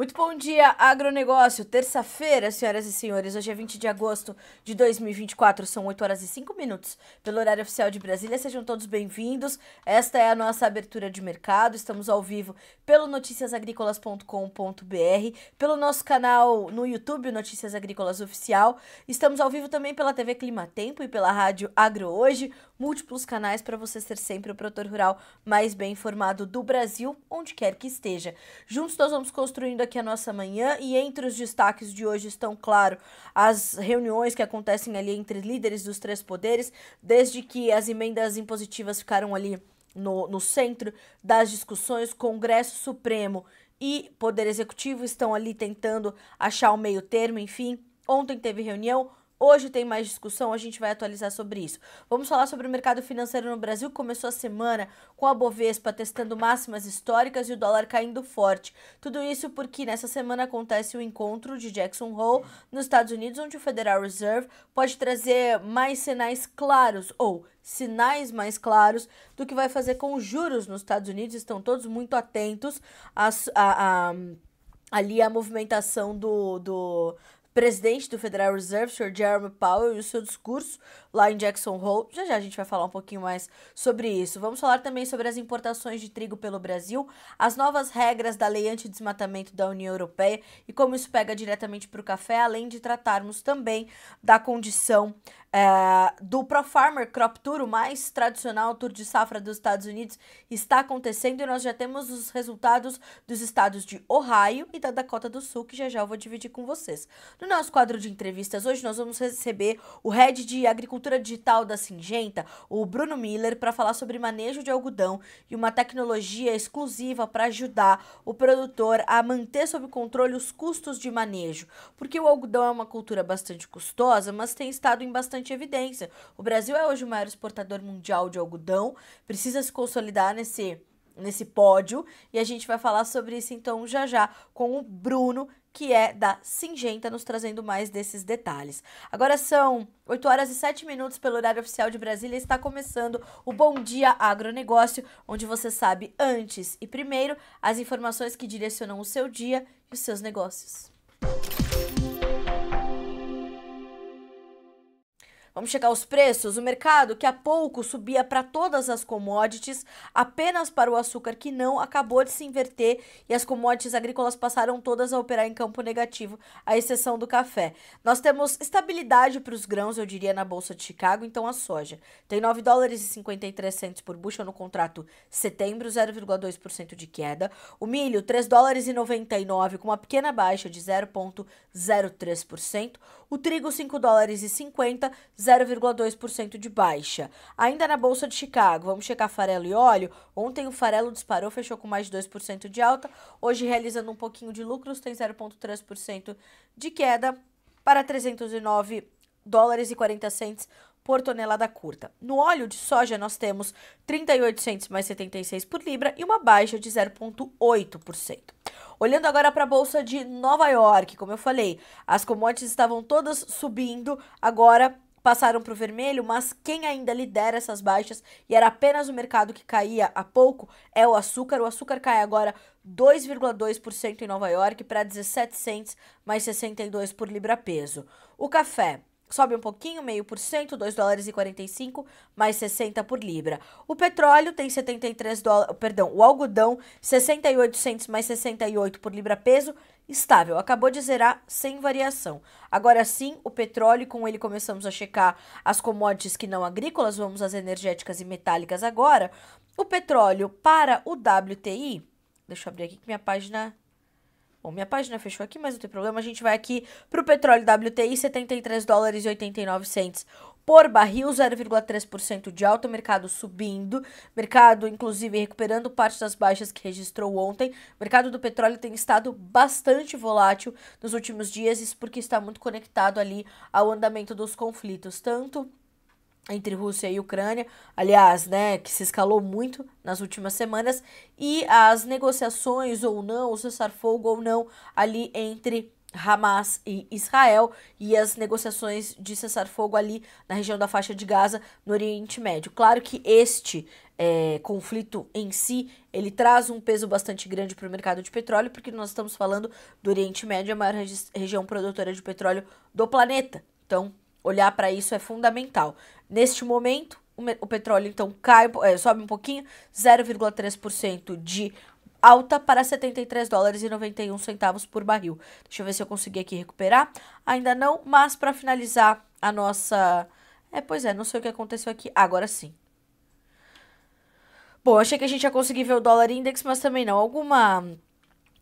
Muito bom dia, agronegócio. Terça-feira, senhoras e senhores. Hoje é 20 de agosto de 2024, são 8 horas e 5 minutos pelo horário oficial de Brasília. Sejam todos bem-vindos. Esta é a nossa abertura de mercado. Estamos ao vivo pelo noticiasagricolas.com.br, pelo nosso canal no YouTube, Notícias Agrícolas Oficial. Estamos ao vivo também pela TV Clima Tempo e pela Rádio Agro Hoje múltiplos canais para você ser sempre o produtor rural mais bem informado do Brasil, onde quer que esteja. Juntos nós vamos construindo aqui a nossa manhã e entre os destaques de hoje estão, claro, as reuniões que acontecem ali entre líderes dos três poderes, desde que as emendas impositivas ficaram ali no, no centro das discussões, Congresso Supremo e Poder Executivo estão ali tentando achar o meio termo, enfim. Ontem teve reunião, Hoje tem mais discussão, a gente vai atualizar sobre isso. Vamos falar sobre o mercado financeiro no Brasil. Começou a semana com a Bovespa testando máximas históricas e o dólar caindo forte. Tudo isso porque nessa semana acontece o encontro de Jackson Hole nos Estados Unidos, onde o Federal Reserve pode trazer mais sinais claros ou sinais mais claros do que vai fazer com os juros nos Estados Unidos. Estão todos muito atentos a, a, a ali a movimentação do, do presidente do Federal Reserve, Sr. Jerome Powell, e o seu discurso lá em Jackson Hole. Já já a gente vai falar um pouquinho mais sobre isso. Vamos falar também sobre as importações de trigo pelo Brasil, as novas regras da lei anti-desmatamento da União Europeia e como isso pega diretamente para o café, além de tratarmos também da condição é, do Pro Farmer Crop Tour, o mais tradicional tour de safra dos Estados Unidos, está acontecendo e nós já temos os resultados dos estados de Ohio e da Dakota do Sul, que já já eu vou dividir com vocês. No nosso quadro de entrevistas hoje, nós vamos receber o head de agricultura digital da Singenta, o Bruno Miller, para falar sobre manejo de algodão e uma tecnologia exclusiva para ajudar o produtor a manter sob controle os custos de manejo, porque o algodão é uma cultura bastante custosa, mas tem estado em bastante bastante evidência. O Brasil é hoje o maior exportador mundial de algodão, precisa se consolidar nesse nesse pódio e a gente vai falar sobre isso então já já com o Bruno, que é da Singenta, nos trazendo mais desses detalhes. Agora são 8 horas e 7 minutos pelo horário oficial de Brasília está começando o Bom Dia Agronegócio, onde você sabe antes e primeiro as informações que direcionam o seu dia e os seus negócios. Vamos chegar aos preços. O mercado, que há pouco subia para todas as commodities, apenas para o açúcar que não, acabou de se inverter e as commodities agrícolas passaram todas a operar em campo negativo, à exceção do café. Nós temos estabilidade para os grãos, eu diria, na Bolsa de Chicago, então a soja. Tem 9 dólares e 53 centos por bushel no contrato setembro, 0,2% de queda. O milho, 3 dólares e 99, com uma pequena baixa de 0,03%. O trigo 5 dólares e 50, 0,2% de baixa. Ainda na bolsa de Chicago, vamos checar farelo e óleo. Ontem o farelo disparou, fechou com mais de 2% de alta. Hoje realizando um pouquinho de lucros, tem 0,3% de queda para 309 dólares e 40 centes por tonelada curta. No óleo de soja, nós temos 38 cents mais 76 por libra e uma baixa de 0,8%. Olhando agora para a bolsa de Nova York, como eu falei, as commodities estavam todas subindo, agora passaram para o vermelho, mas quem ainda lidera essas baixas e era apenas o mercado que caía há pouco é o açúcar. O açúcar cai agora 2,2% em Nova York para 17 cents mais 62 por libra peso. O café sobe um pouquinho, meio por cento, 2 dólares e 45, mais 60 por libra. O petróleo tem 73 dólares, perdão, o algodão 68 centos mais 68 por libra peso, estável, acabou de zerar sem variação. Agora sim, o petróleo, com ele começamos a checar as commodities que não agrícolas, vamos às energéticas e metálicas agora. O petróleo para o WTI, deixa eu abrir aqui que minha página Bom, minha página fechou aqui, mas não tem problema. A gente vai aqui para o petróleo WTI, 73 dólares e 89 por barril, 0,3% de alta, mercado subindo, mercado inclusive recuperando parte das baixas que registrou ontem. mercado do petróleo tem estado bastante volátil nos últimos dias, isso porque está muito conectado ali ao andamento dos conflitos, tanto entre Rússia e Ucrânia, aliás, né, que se escalou muito nas últimas semanas, e as negociações ou não, o cessar-fogo ou não, ali entre Hamas e Israel e as negociações de cessar-fogo ali na região da faixa de Gaza, no Oriente Médio. Claro que este é, conflito em si, ele traz um peso bastante grande para o mercado de petróleo, porque nós estamos falando do Oriente Médio, a maior regi região produtora de petróleo do planeta. Então, Olhar para isso é fundamental. Neste momento, o petróleo então cai, é, sobe um pouquinho, 0,3% de alta para 73 dólares e 91 centavos por barril. Deixa eu ver se eu consegui aqui recuperar. Ainda não, mas para finalizar a nossa É, pois é, não sei o que aconteceu aqui. agora sim. Bom, achei que a gente ia conseguir ver o dólar index, mas também não. Alguma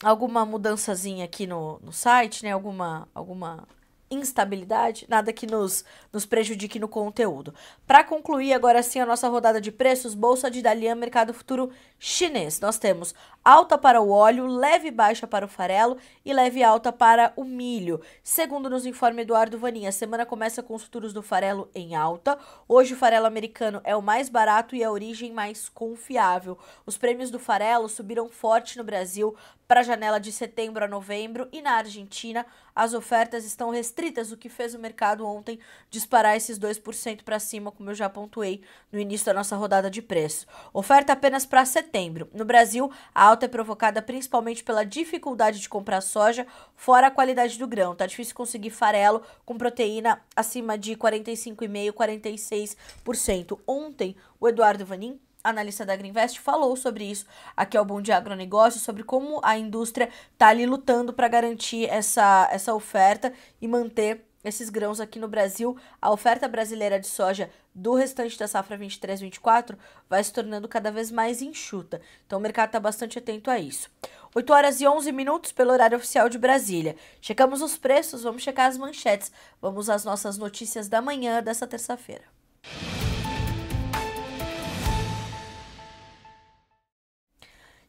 alguma mudançazinha aqui no, no site, né? Alguma alguma instabilidade, nada que nos, nos prejudique no conteúdo. Para concluir agora sim a nossa rodada de preços, bolsa de Dalian, mercado futuro chinês. Nós temos alta para o óleo, leve baixa para o farelo e leve alta para o milho. Segundo nos informa Eduardo Vaninha, a semana começa com os futuros do farelo em alta. Hoje o farelo americano é o mais barato e é a origem mais confiável. Os prêmios do farelo subiram forte no Brasil para a janela de setembro a novembro e na Argentina as ofertas estão restritas, o que fez o mercado ontem disparar esses 2% para cima, como eu já pontuei no início da nossa rodada de preço. Oferta apenas para setembro. No Brasil, a alta é provocada principalmente pela dificuldade de comprar soja, fora a qualidade do grão. Tá difícil conseguir farelo com proteína acima de 45,5, 46%. Ontem, o Eduardo Vanin analista da Greenvest, falou sobre isso aqui ao Bom Dia Agronegócio, sobre como a indústria está ali lutando para garantir essa, essa oferta e manter esses grãos aqui no Brasil. A oferta brasileira de soja do restante da safra 23-24 vai se tornando cada vez mais enxuta. Então o mercado está bastante atento a isso. 8 horas e 11 minutos pelo horário oficial de Brasília. Checamos os preços, vamos checar as manchetes. Vamos às nossas notícias da manhã dessa terça-feira.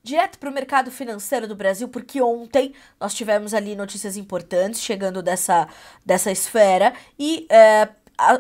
Direto para o mercado financeiro do Brasil, porque ontem nós tivemos ali notícias importantes chegando dessa, dessa esfera e é,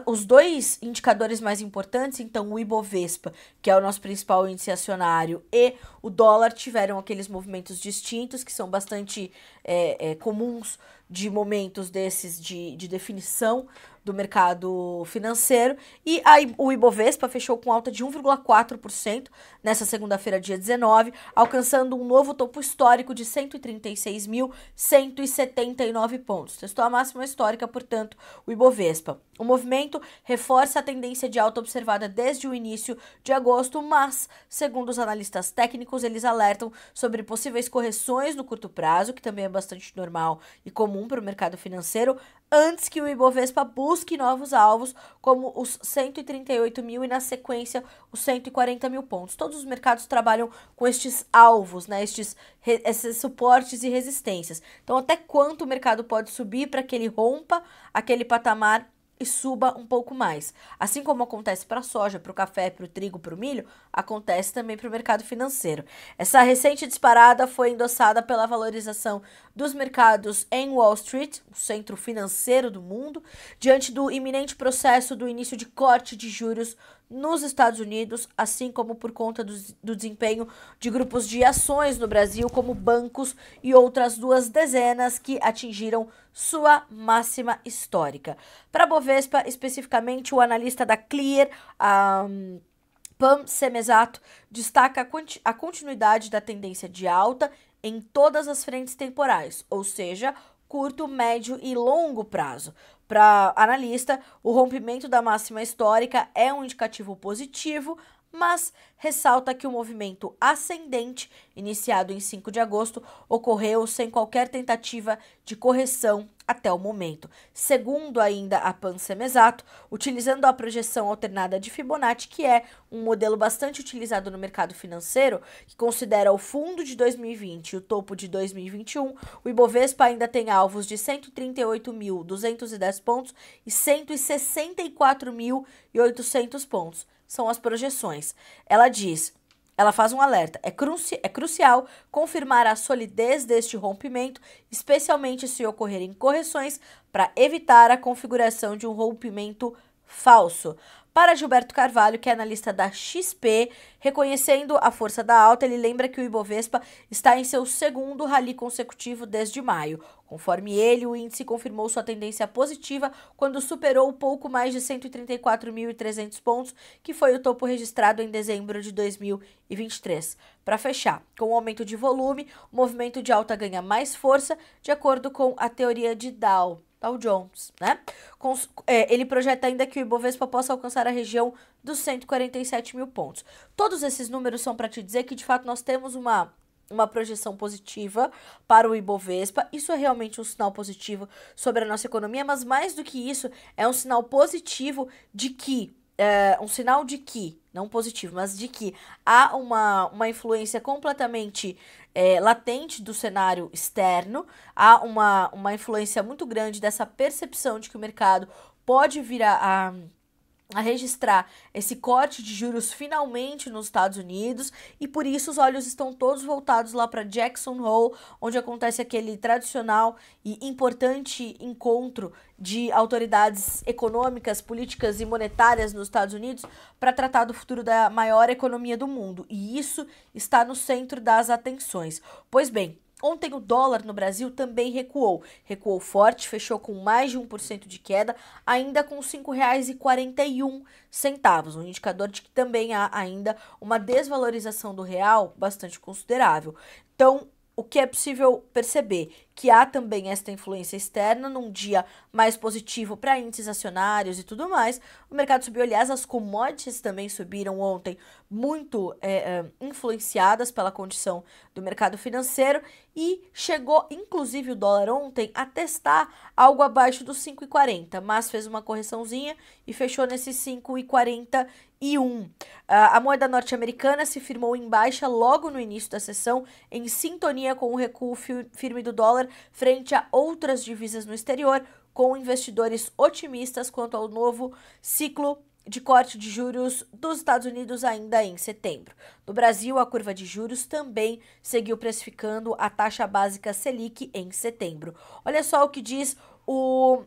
os dois indicadores mais importantes, então o Ibovespa, que é o nosso principal índice acionário, e o dólar tiveram aqueles movimentos distintos que são bastante é, é, comuns de momentos desses de, de definição do mercado financeiro. E aí o Ibovespa fechou com alta de 1,4% nessa segunda-feira, dia 19, alcançando um novo topo histórico de 136.179 pontos. Testou a máxima histórica, portanto, o Ibovespa. O movimento reforça a tendência de alta observada desde o início de agosto, mas, segundo os analistas técnicos, eles alertam sobre possíveis correções no curto prazo, que também é bastante normal e comum para o mercado financeiro, antes que o Ibovespa busque novos alvos, como os 138 mil e, na sequência, os 140 mil pontos. Todos os mercados trabalham com estes alvos, né? estes esses suportes e resistências. Então, até quanto o mercado pode subir para que ele rompa aquele patamar e suba um pouco mais. Assim como acontece para a soja, para o café, para o trigo, para o milho, acontece também para o mercado financeiro. Essa recente disparada foi endossada pela valorização dos mercados em Wall Street, o centro financeiro do mundo, diante do iminente processo do início de corte de juros nos Estados Unidos, assim como por conta do, do, desempenho de grupos de ações no Brasil, como bancos e outras duas dezenas que atingiram sua máxima histórica. Para a Bovespa, especificamente, o analista da Clear, um, Pam Semesato, destaca a continuidade da tendência de alta em todas as frentes temporais, ou seja, curto, médio e longo prazo. Para analista, o rompimento da máxima histórica é um indicativo positivo, mas ressalta que o movimento ascendente, iniciado em 5 de agosto, ocorreu sem qualquer tentativa de correção até o momento. Segundo ainda a Pansemesato, utilizando a projeção alternada de Fibonacci, que é um modelo bastante utilizado no mercado financeiro, que considera o fundo de 2020 e o topo de 2021, o Ibovespa ainda tem alvos de 138.210 pontos e 164.800 pontos são as projeções. Ela diz. Ela faz um alerta. É, cruci é crucial confirmar a solidez deste rompimento, especialmente se ocorrerem correções, para evitar a configuração de um rompimento falso. Para Gilberto Carvalho, que é analista da XP, reconhecendo a força da alta, ele lembra que o Ibovespa está em seu segundo rally consecutivo desde maio. Conforme ele, o índice confirmou sua tendência positiva quando superou pouco mais de 134.300 pontos, que foi o topo registrado em dezembro de 2023. Para fechar, com o aumento de volume, o movimento de alta ganha mais força, de acordo com a teoria de Dow. Dow Jones, né? É, ele projeta ainda que o Ibovespa possa alcançar a região dos 147 mil pontos. Todos esses números são para te dizer que, de fato, nós temos uma uma projeção positiva para o Ibovespa. Isso é realmente um sinal positivo sobre a nossa economia, mas mais do que isso, é um sinal positivo de que é, um sinal de que, não positivo, mas de que há uma, uma influência completamente é, latente do cenário externo, há uma, uma influência muito grande dessa percepção de que o mercado pode vir a, a a registrar esse corte de juros finalmente nos Estados Unidos e por isso os olhos estão todos voltados lá para Jackson Hole, onde acontece aquele tradicional e importante encontro de autoridades econômicas, políticas e monetárias nos Estados Unidos para tratar do futuro da maior economia do mundo. E isso está no centro das atenções. Pois bem, Ontem o dólar no Brasil também recuou. Recuou forte, fechou com mais de 1% de queda, ainda com R$ 5,41, um indicador de que também há ainda uma desvalorização do real bastante considerável. Então, o que é possível perceber? que há também esta influência externa num dia mais positivo para índices acionários e tudo mais. O mercado subiu, aliás, as commodities também subiram ontem, muito é, é, influenciadas pela condição do mercado financeiro e chegou, inclusive, o dólar ontem a testar algo abaixo dos 5,40, mas fez uma correçãozinha e fechou nesses 5,40 e Um. a moeda norte-americana se firmou em baixa logo no início da sessão, em sintonia com o recuo firme do dólar frente a outras divisas no exterior, com investidores otimistas quanto ao novo ciclo de corte de juros dos Estados Unidos ainda em setembro. No Brasil, a curva de juros também seguiu precificando a taxa básica Selic em setembro. Olha só o que diz o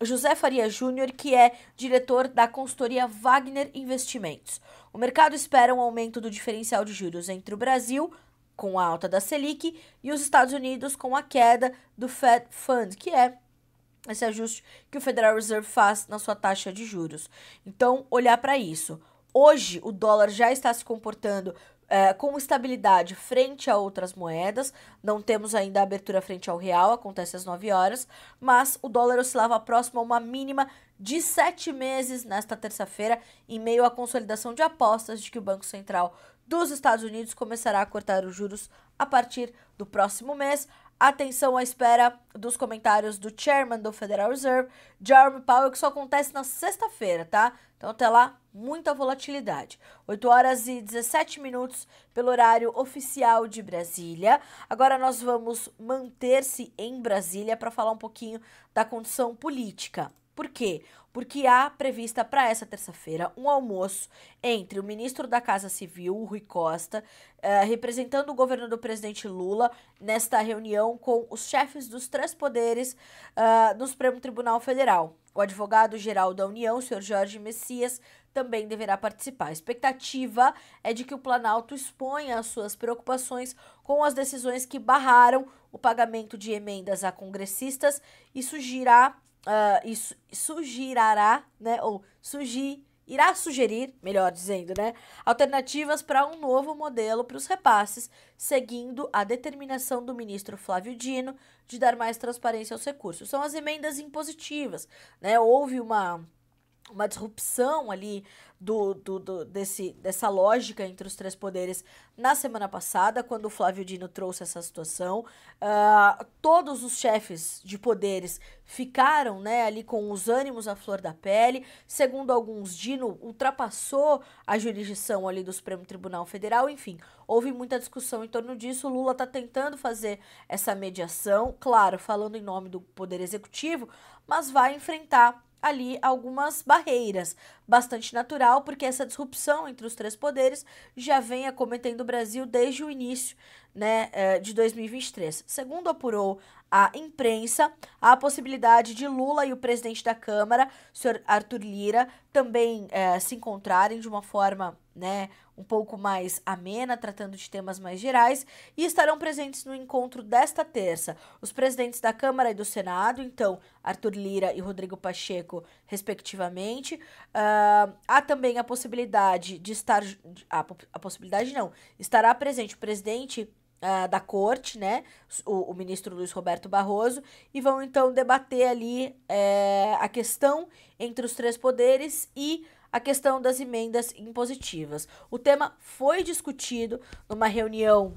José Faria Júnior, que é diretor da consultoria Wagner Investimentos. O mercado espera um aumento do diferencial de juros entre o Brasil com a alta da Selic e os Estados Unidos com a queda do Fed Fund, que é esse ajuste que o Federal Reserve faz na sua taxa de juros. Então, olhar para isso. Hoje, o dólar já está se comportando é, com estabilidade frente a outras moedas. Não temos ainda a abertura frente ao real, acontece às 9 horas, mas o dólar oscilava próximo a uma mínima de 7 meses nesta terça-feira, em meio à consolidação de apostas de que o Banco Central dos Estados Unidos começará a cortar os juros a partir do próximo mês. Atenção à espera dos comentários do chairman do Federal Reserve, Jerome Powell, que só acontece na sexta-feira, tá? Então até lá, muita volatilidade. 8 horas e 17 minutos pelo horário oficial de Brasília. Agora nós vamos manter-se em Brasília para falar um pouquinho da condição política. Por quê? porque há prevista para essa terça-feira um almoço entre o ministro da Casa Civil, Rui Costa, eh, representando o governo do presidente Lula, nesta reunião com os chefes dos três poderes do ah, Supremo Tribunal Federal. O advogado-geral da União, senhor Jorge Messias, também deverá participar. A expectativa é de que o Planalto exponha as suas preocupações com as decisões que barraram o pagamento de emendas a congressistas e sugerirá uh, ah, isso sugerirá, né? Ou sugir, irá sugerir, melhor dizendo, né? Alternativas para um novo modelo para os repasses, seguindo a determinação do ministro Flávio Dino de dar mais transparência aos recursos. São as emendas impositivas, né? Houve uma uma disrupção ali do, do, do, desse, dessa lógica entre os três poderes na semana passada, quando o Flávio Dino trouxe essa situação. Uh, todos os chefes de poderes ficaram né, ali com os ânimos à flor da pele. Segundo alguns, Dino ultrapassou a jurisdição ali do Supremo Tribunal Federal. Enfim, houve muita discussão em torno disso. O Lula está tentando fazer essa mediação, claro, falando em nome do Poder Executivo, mas vai enfrentar ali algumas barreiras. Bastante natural, porque essa disrupção entre os três poderes já vem acometendo o Brasil desde o início né, eh, de 2023. Segundo apurou a imprensa, a possibilidade de Lula e o presidente da Câmara, o senhor Arthur Lira, também é, se encontrarem de uma forma né, um pouco mais amena, tratando de temas mais gerais, e estarão presentes no encontro desta terça os presidentes da Câmara e do Senado, então Arthur Lira e Rodrigo Pacheco, respectivamente. Uh, há também a possibilidade de estar. A, ah, a possibilidade não. Estará presente o presidente Uh, da corte, né? O, o, ministro Luiz Roberto Barroso, e vão então debater ali é, a questão entre os três poderes e a questão das emendas impositivas. O tema foi discutido numa reunião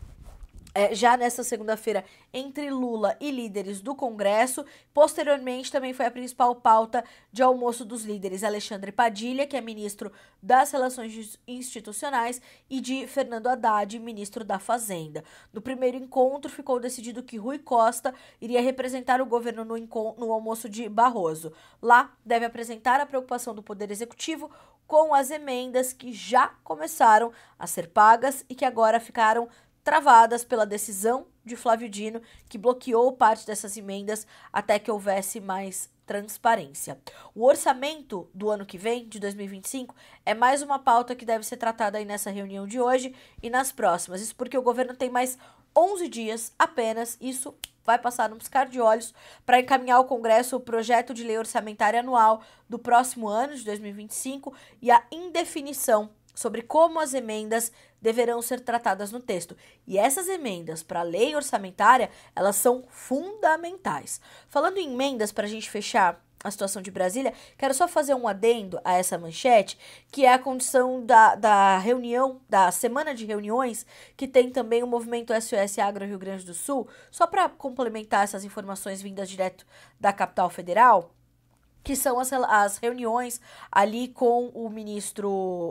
é, já nesta segunda-feira entre Lula e líderes do Congresso. Posteriormente, também foi a principal pauta de almoço dos líderes Alexandre Padilha, que é ministro das Relações Institucionais, e de Fernando Haddad, ministro da Fazenda. No primeiro encontro, ficou decidido que Rui Costa iria representar o governo no, no almoço de Barroso. Lá, deve apresentar a preocupação do Poder Executivo, com as emendas que já começaram a ser pagas e que agora ficaram travadas pela decisão de Flávio Dino, que bloqueou parte dessas emendas até que houvesse mais transparência. O orçamento do ano que vem, de 2025, é mais uma pauta que deve ser tratada aí nessa reunião de hoje e nas próximas. Isso porque o governo tem mais 11 dias apenas, isso vai passar num piscar de olhos para encaminhar ao Congresso o projeto de lei orçamentária anual do próximo ano, de 2025, e a indefinição sobre como as emendas deverão ser tratadas no texto. E essas emendas para a lei orçamentária, elas são fundamentais. Falando em emendas, para a gente fechar a situação de Brasília, quero só fazer um adendo a essa manchete, que é a condição da, da reunião, da semana de reuniões, que tem também o movimento SOS Agro Rio Grande do Sul, só para complementar essas informações vindas direto da capital federal que são as, as reuniões ali com o ministro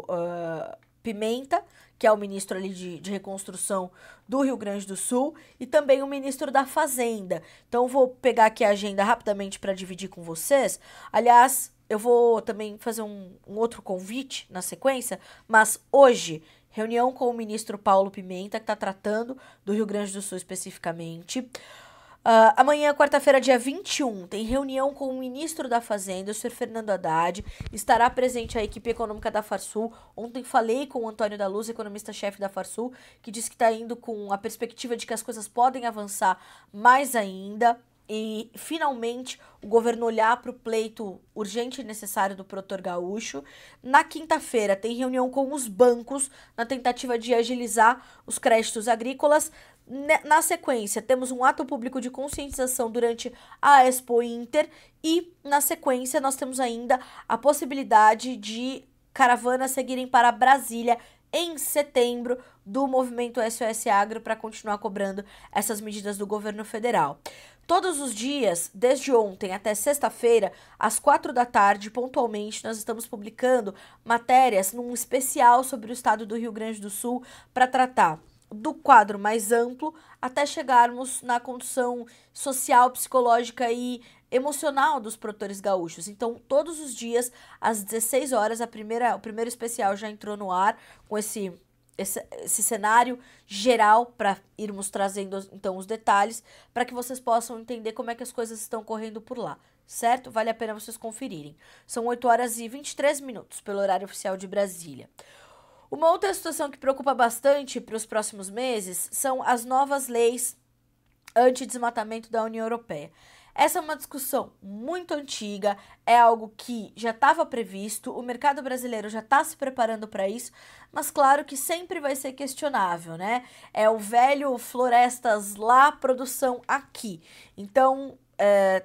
uh, Pimenta, que é o ministro ali de, de, reconstrução do Rio Grande do Sul, e também o ministro da Fazenda. Então, vou pegar aqui a agenda rapidamente para dividir com vocês. Aliás, eu vou também fazer um, um outro convite na sequência, mas hoje, reunião com o ministro Paulo Pimenta, que está tratando do Rio Grande do Sul especificamente. Uh, amanhã, quarta-feira, dia 21, tem reunião com o ministro da Fazenda, o senhor Fernando Haddad. Estará presente a equipe econômica da Farsul. Ontem falei com o Antônio da Luz, economista-chefe da Farsul, que disse que está indo com a perspectiva de que as coisas podem avançar mais ainda e finalmente o governo olhar para o pleito urgente e necessário do protor gaúcho. Na quinta-feira tem reunião com os bancos na tentativa de agilizar os créditos agrícolas. Né, na sequência, temos um ato público de conscientização durante a Expo Inter e, na sequência, nós temos ainda a possibilidade de caravanas seguirem para Brasília em setembro do movimento SOS Agro para continuar cobrando essas medidas do governo federal. Todos os dias, desde ontem até sexta-feira, às quatro da tarde, pontualmente, nós estamos publicando matérias num especial sobre o estado do Rio Grande do Sul para tratar do quadro mais amplo até chegarmos na condição social, psicológica e emocional dos produtores gaúchos. Então, todos os dias às 16 horas, a primeira, o primeiro especial já entrou no ar com esse esse, esse cenário geral para irmos trazendo então os detalhes para que vocês possam entender como é que as coisas estão correndo por lá, certo? Vale a pena vocês conferirem. São 8 horas e 23 minutos pelo horário oficial de Brasília. Uma outra situação que preocupa bastante para os próximos meses são as novas leis anti-desmatamento da União Europeia. Essa é uma discussão muito antiga, é algo que já estava previsto, o mercado brasileiro já está se preparando para isso, mas claro que sempre vai ser questionável, né? É o velho florestas lá, produção aqui. Então, é,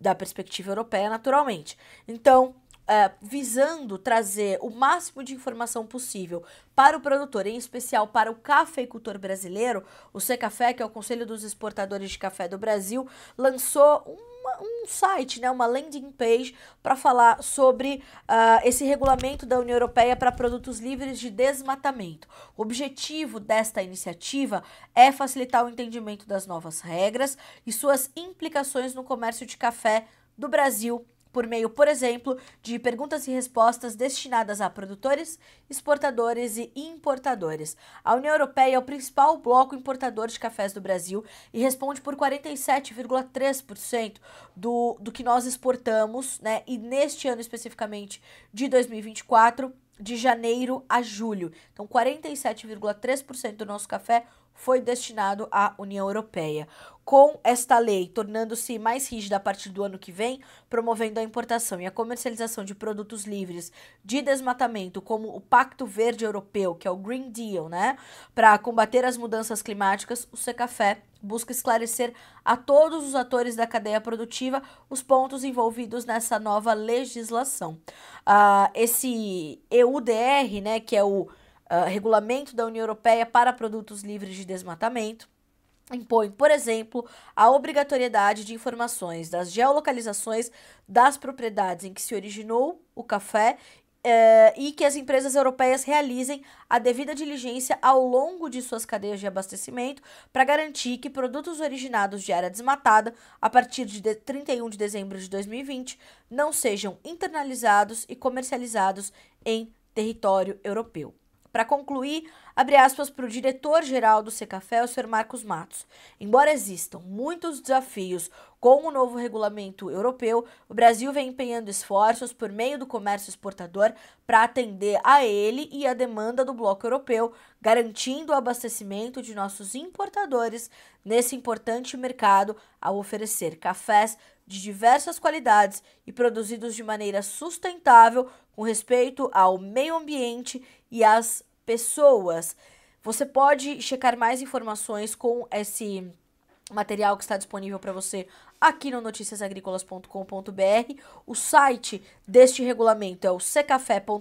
da perspectiva europeia, naturalmente. Então, uh, visando trazer o máximo de informação possível para o produtor, em especial para o cafeicultor brasileiro, o Secafé, que é o Conselho dos Exportadores de Café do Brasil, lançou um um site, né, uma landing page para falar sobre uh, esse regulamento da União Europeia para produtos livres de desmatamento. O objetivo desta iniciativa é facilitar o entendimento das novas regras e suas implicações no comércio de café do Brasil por meio, por exemplo, de perguntas e respostas destinadas a produtores, exportadores e importadores. A União Europeia é o principal bloco importador de cafés do Brasil e responde por 47,3% do, do que nós exportamos, né? E neste ano especificamente de 2024, de janeiro a julho. Então, 47,3% do nosso café foi destinado à União Europeia. Com esta lei tornando-se mais rígida a partir do ano que vem, promovendo a importação e a comercialização de produtos livres de desmatamento, como o Pacto Verde Europeu, que é o Green Deal, né, para combater as mudanças climáticas, o Secafé busca esclarecer a todos os atores da cadeia produtiva os pontos envolvidos nessa nova legislação. Uh, esse EUDR, né, que é o ah, regulamento da União Europeia para produtos livres de desmatamento impõe, por exemplo, a obrigatoriedade de informações das geolocalizações das propriedades em que se originou o café eh, e que as empresas europeias realizem a devida diligência ao longo de suas cadeias de abastecimento para garantir que produtos originados de área desmatada a partir de, de 31 de dezembro de 2020 não sejam internalizados e comercializados em território europeu. Para concluir, abre aspas para o diretor-geral do Secafé, o Sr. Marcos Matos. Embora existam muitos desafios com o novo regulamento europeu, o Brasil vem empenhando esforços por meio do comércio exportador para atender a ele e a demanda do bloco europeu, garantindo o abastecimento de nossos importadores nesse importante mercado ao oferecer cafés de diversas qualidades e produzidos de maneira sustentável com respeito ao meio ambiente e as pessoas. Você pode checar mais informações com esse material que está disponível para você aqui no noticiasagricolas.com.br. O site deste regulamento é o secafé.com.br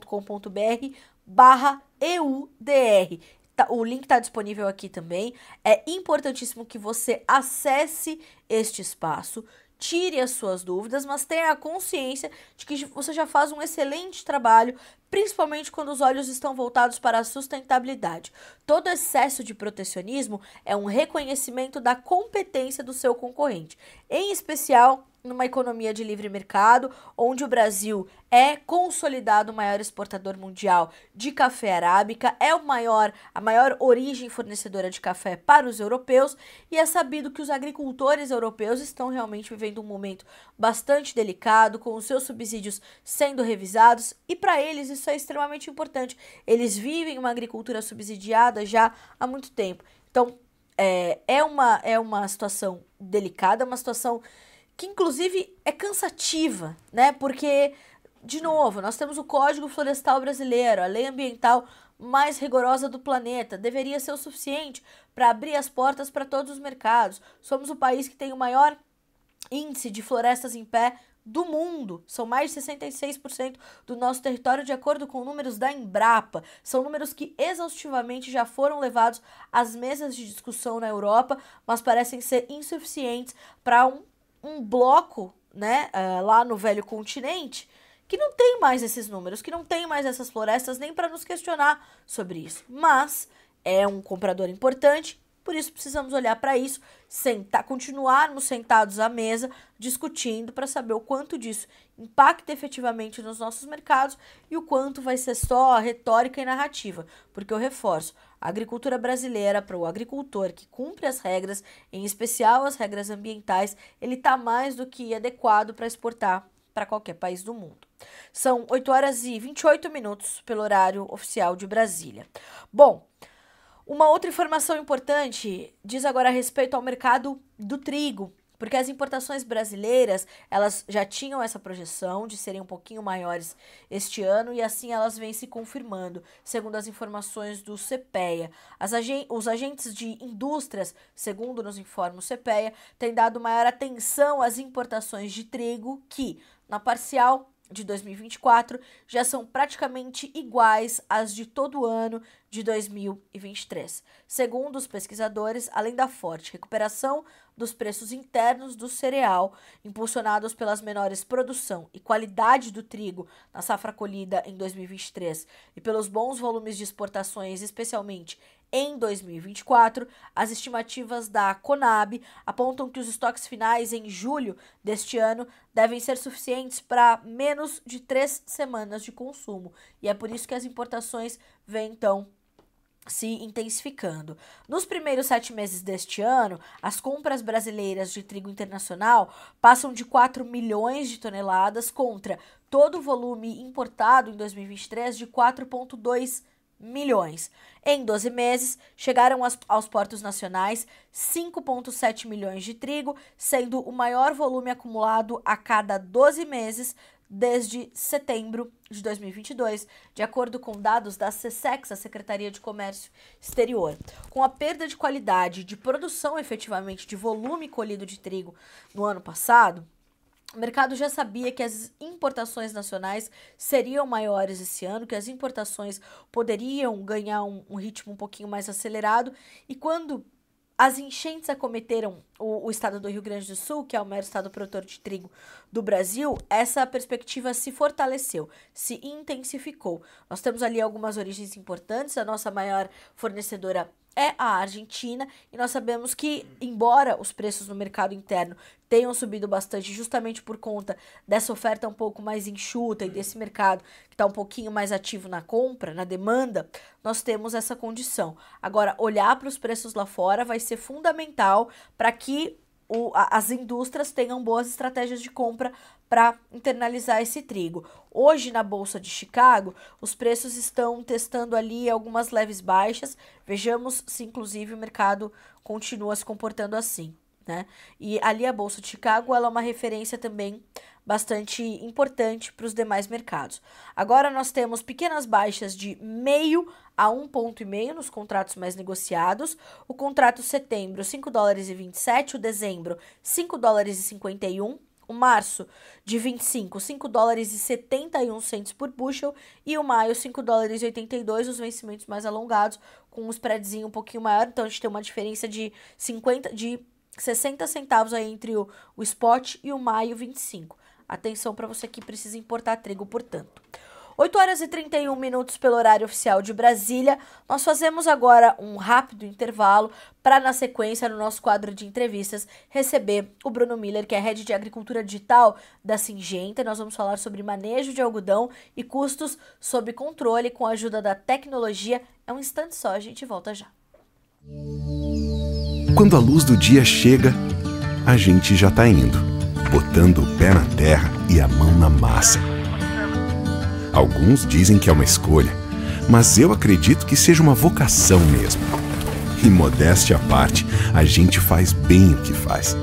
barra EUDR. Tá, o link está disponível aqui também. É importantíssimo que você acesse este espaço, tire as suas dúvidas, mas tenha a consciência de que você já faz um excelente trabalho, principalmente quando os olhos estão voltados para a sustentabilidade. Todo excesso de protecionismo é um reconhecimento da competência do seu concorrente, em especial numa economia de livre mercado, onde o Brasil é consolidado maior exportador mundial de café arábica, é o maior, a maior origem fornecedora de café para os europeus e é sabido que os agricultores europeus estão realmente vivendo um momento bastante delicado, com os seus subsídios sendo revisados e para eles isso é extremamente importante. Eles vivem uma agricultura subsidiada já há muito tempo. Então, é, é, uma, é uma situação delicada, é uma situação que inclusive é cansativa, né? Porque, de novo, nós temos o Código Florestal Brasileiro, a lei ambiental mais rigorosa do planeta, deveria ser o suficiente para abrir as portas para todos os mercados. Somos o país que tem o maior índice de florestas em pé do mundo. São mais de 66% do nosso território, de acordo com números da Embrapa. São números que exaustivamente já foram levados às mesas de discussão na Europa, mas parecem ser insuficientes para um um bloco, né, eh, lá no velho continente, que não tem mais esses números, que não tem mais essas florestas, nem para nos questionar sobre isso. Mas é um comprador importante, por isso precisamos olhar para isso, sentar, continuarmos sentados à mesa discutindo para saber o quanto disso impacta efetivamente nos nossos mercados e o quanto vai ser só retórica e narrativa, porque eu reforço, a agricultura brasileira, para o agricultor que cumpre as regras, em especial as regras ambientais, ele está mais do que adequado para exportar para qualquer país do mundo. São 8 horas e 28 minutos pelo horário oficial de Brasília. Bom, uma outra informação importante diz agora a respeito ao mercado do trigo. Porque as importações brasileiras, elas já tinham essa projeção de serem um pouquinho maiores este ano e assim elas vêm se confirmando, segundo as informações do CPEA. Agen os agentes de indústrias, segundo nos informa o CPEA, têm dado maior atenção às importações de trigo que, na parcial, de 2024 já são praticamente iguais às de todo ano de 2023. Segundo os pesquisadores, além da forte recuperação dos preços internos do cereal, impulsionados pelas menores produção e qualidade do trigo na safra colhida em 2023 e pelos bons volumes de exportações, especialmente em 2024, as estimativas da Conab apontam que os estoques finais em julho deste ano devem ser suficientes para menos de três semanas de consumo. E é por isso que as importações vêm então se intensificando. Nos primeiros sete meses deste ano, as compras brasileiras de trigo internacional passam de 4 milhões de toneladas contra todo o volume importado em 2023 de 4,2 milhões milhões. Em 12 meses, chegaram aos, aos portos nacionais 5,7 milhões de trigo, sendo o maior volume acumulado a cada 12 meses desde setembro de 2022, de acordo com dados da SESEX, a Secretaria de Comércio Exterior. Com a perda de qualidade de produção efetivamente de volume colhido de trigo no ano passado, o mercado já sabia que as importações nacionais seriam maiores esse ano, que as importações poderiam ganhar um, um ritmo um pouquinho mais acelerado, e quando as enchentes acometeram o, o, estado do Rio Grande do Sul, que é o maior estado produtor de trigo do Brasil, essa perspectiva se fortaleceu, se intensificou. Nós temos ali algumas origens importantes, a nossa maior fornecedora é a Argentina e nós sabemos que, embora os preços no mercado interno tenham subido bastante, justamente por conta dessa oferta um pouco mais enxuta e desse mercado que está um pouquinho mais ativo na compra, na demanda, nós temos essa condição. Agora, olhar para os preços lá fora vai ser fundamental para que o, a, as indústrias tenham boas estratégias de compra para internalizar esse trigo. Hoje na bolsa de Chicago, os preços estão testando ali algumas leves baixas. Vejamos se inclusive o mercado continua se comportando assim, né? E ali a bolsa de Chicago, ela é uma referência também bastante importante para os demais mercados. Agora nós temos pequenas baixas de meio a 1,5 nos contratos mais negociados. O contrato setembro, 5 dólares e 27, o dezembro, 5 dólares e 51 março de 25, 5 dólares e 71 centos por bushel, e o maio, 5 dólares e 82, os vencimentos mais alongados, com os spreadzinho um pouquinho maior, então a gente tem uma diferença de 50 de 60 centavos aí entre o, o spot e o maio 25. Atenção para você que precisa importar trigo, portanto. 8 horas e 31 minutos pelo horário oficial de Brasília. Nós fazemos agora um rápido intervalo para, na sequência, no nosso quadro de entrevistas, receber o Bruno Miller, que é head de agricultura digital da Singenta. Nós vamos falar sobre manejo de algodão e custos sob controle com a ajuda da tecnologia. É um instante só, a gente volta já. Quando a luz do dia chega, a gente já está indo, botando o pé na terra e a mão na massa Alguns dizem que é uma escolha, mas eu acredito que seja uma vocação mesmo. E modéstia à parte, a gente faz bem o que faz.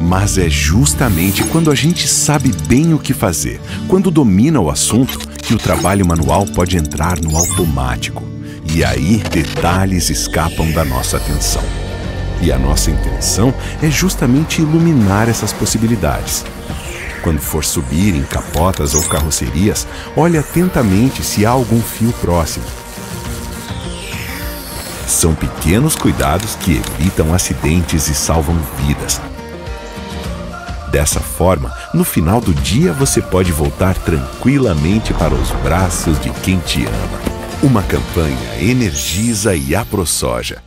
Mas é justamente quando a gente sabe bem o que fazer, quando domina o assunto, que o trabalho manual pode entrar no automático. E aí detalhes escapam da nossa atenção. E a nossa intenção é justamente iluminar essas possibilidades quando for subir em capotas ou carrocerias, olhe atentamente se há algum fio próximo. São pequenos cuidados que evitam acidentes e salvam vidas. Dessa forma, no final do dia você pode voltar tranquilamente para os braços de quem te ama. Uma campanha energiza e AproSoja.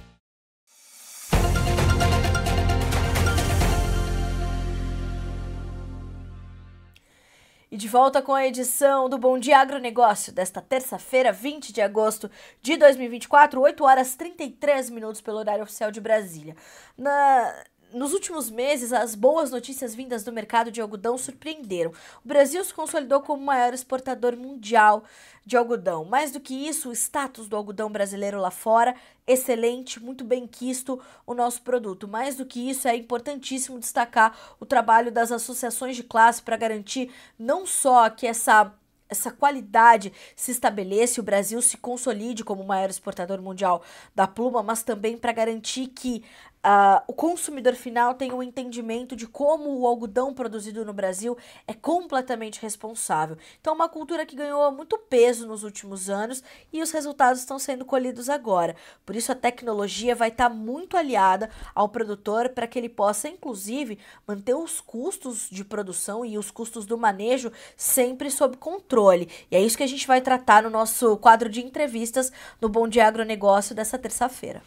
de volta com a edição do Bom Dia Agronegócio desta terça-feira, 20 de agosto de 2024, 8 horas 33 minutos pelo horário oficial de Brasília. Na, nos últimos meses, as boas notícias vindas do mercado de algodão surpreenderam. O Brasil se consolidou como o maior exportador mundial de algodão. Mais do que isso, o status do algodão brasileiro lá fora, excelente, muito bem quisto o nosso produto. Mais do que isso, é importantíssimo destacar o trabalho das associações de classe para garantir não só que essa essa qualidade se estabeleça e o Brasil se consolide como o maior exportador mundial da pluma, mas também para garantir que Uh, o consumidor final tem um entendimento de como o algodão produzido no Brasil é completamente responsável. Então, uma cultura que ganhou muito peso nos últimos anos e os resultados estão sendo colhidos agora. Por isso, a tecnologia vai estar tá muito aliada ao produtor para que ele possa, inclusive, manter os custos de produção e os custos do manejo sempre sob controle. E é isso que a gente vai tratar no nosso quadro de entrevistas no Bom Dia Agronegócio dessa terça-feira.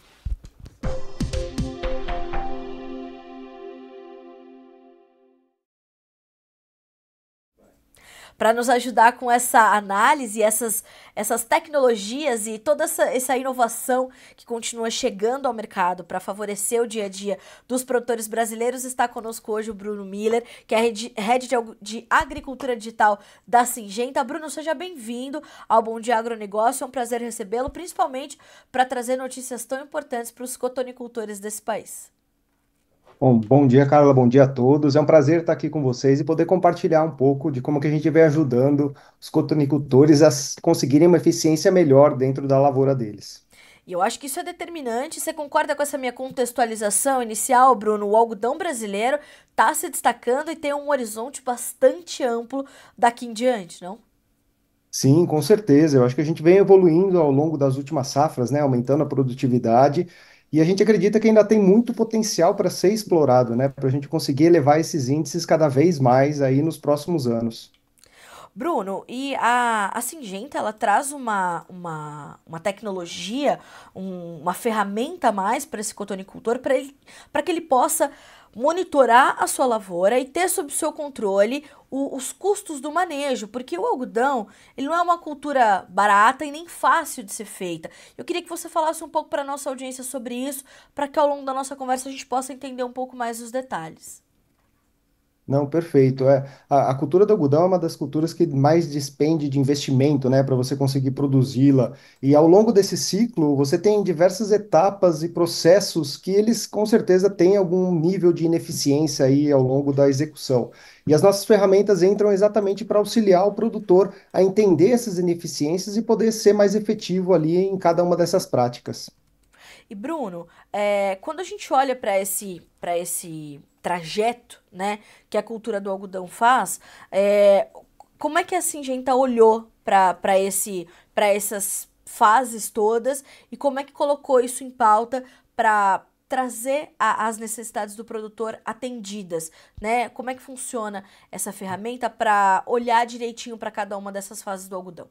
para nos ajudar com essa análise, essas, essas tecnologias e toda essa, essa inovação que continua chegando ao mercado para favorecer o dia a dia dos produtores brasileiros. Está conosco hoje o Bruno Miller, que é head de agricultura digital da Singenta. Bruno, seja bem-vindo ao Bom Dia Agronegócio. É um prazer recebê-lo, principalmente para trazer notícias tão importantes para os cotonicultores desse país. Bom, bom dia, Carla, bom dia a todos. É um prazer estar aqui com vocês e poder compartilhar um pouco de como que a gente vem ajudando os cotonicultores a conseguirem uma eficiência melhor dentro da lavoura deles. E eu acho que isso é determinante. Você concorda com essa minha contextualização inicial, Bruno? O algodão brasileiro está se destacando e tem um horizonte bastante amplo daqui em diante, não? Sim, com certeza. Eu acho que a gente vem evoluindo ao longo das últimas safras, né? Aumentando a produtividade e a gente acredita que ainda tem muito potencial para ser explorado, né? Para a gente conseguir elevar esses índices cada vez mais aí nos próximos anos. Bruno, e a, a Singenta, ela traz uma, uma, uma tecnologia, um, uma ferramenta a mais para esse cotonicultor, para que ele possa monitorar a sua lavoura e ter sob seu controle o, os custos do manejo, porque o algodão ele não é uma cultura barata e nem fácil de ser feita. Eu queria que você falasse um pouco para a nossa audiência sobre isso, para que ao longo da nossa conversa a gente possa entender um pouco mais os detalhes. Não, perfeito. É, a, a cultura do algodão é uma das culturas que mais despende de investimento, né, para você conseguir produzi-la. E ao longo desse ciclo, você tem diversas etapas e processos que eles com certeza têm algum nível de ineficiência aí ao longo da execução. E as nossas ferramentas entram exatamente para auxiliar o produtor a entender essas ineficiências e poder ser mais efetivo ali em cada uma dessas práticas. E Bruno, é, quando a gente olha para esse, para esse trajeto, né, que a cultura do algodão faz, é, como é que a Singenta olhou para esse, para essas fases todas e como é que colocou isso em pauta para trazer a, as necessidades do produtor atendidas, né? Como é que funciona essa ferramenta para olhar direitinho para cada uma dessas fases do algodão?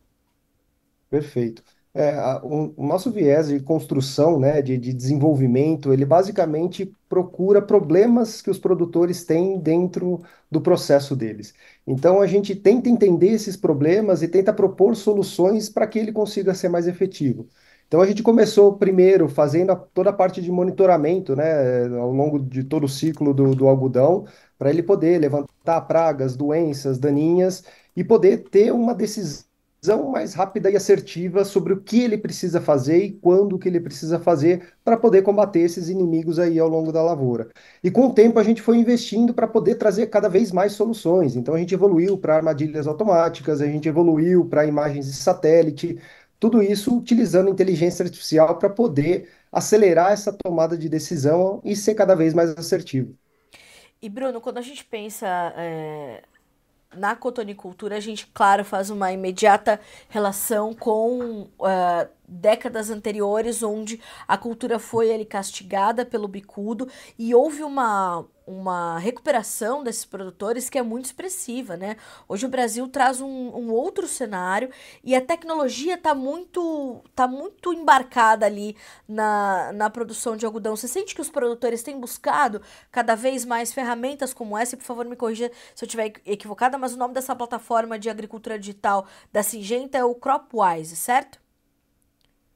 Perfeito. É, o, o nosso viés de construção, né, de, de desenvolvimento, ele basicamente procura problemas que os produtores têm dentro do processo deles. Então, a gente tenta entender esses problemas e tenta propor soluções para que ele consiga ser mais efetivo. Então, a gente começou primeiro fazendo a- toda a parte de monitoramento, né, ao longo de todo o ciclo do, do algodão, para ele poder levantar pragas, doenças daninhas e poder ter uma decisão decisão mais rápida e assertiva sobre o que ele precisa fazer e quando que ele precisa fazer para poder combater esses inimigos aí ao longo da lavoura. E com o tempo a gente foi investindo para poder trazer cada vez mais soluções. Então a gente evoluiu para armadilhas automáticas, a gente evoluiu para imagens de satélite, tudo isso utilizando inteligência artificial para poder acelerar essa tomada de decisão e ser cada vez mais assertivo. E Bruno, quando a gente pensa é na cotonicultura, a gente, claro, faz uma imediata relação com uh, décadas anteriores onde a cultura foi ali castigada pelo bicudo e houve uma uma recuperação desses produtores que é muito expressiva, né? Hoje o Brasil traz um, um outro cenário e a tecnologia está muito, tá muito embarcada ali na, na produção de algodão. Você sente que os produtores têm buscado cada vez mais ferramentas como essa? E, por favor, me corrija se eu estiver equivocada, mas o nome dessa plataforma de agricultura digital da Singenta é o Cropwise, certo?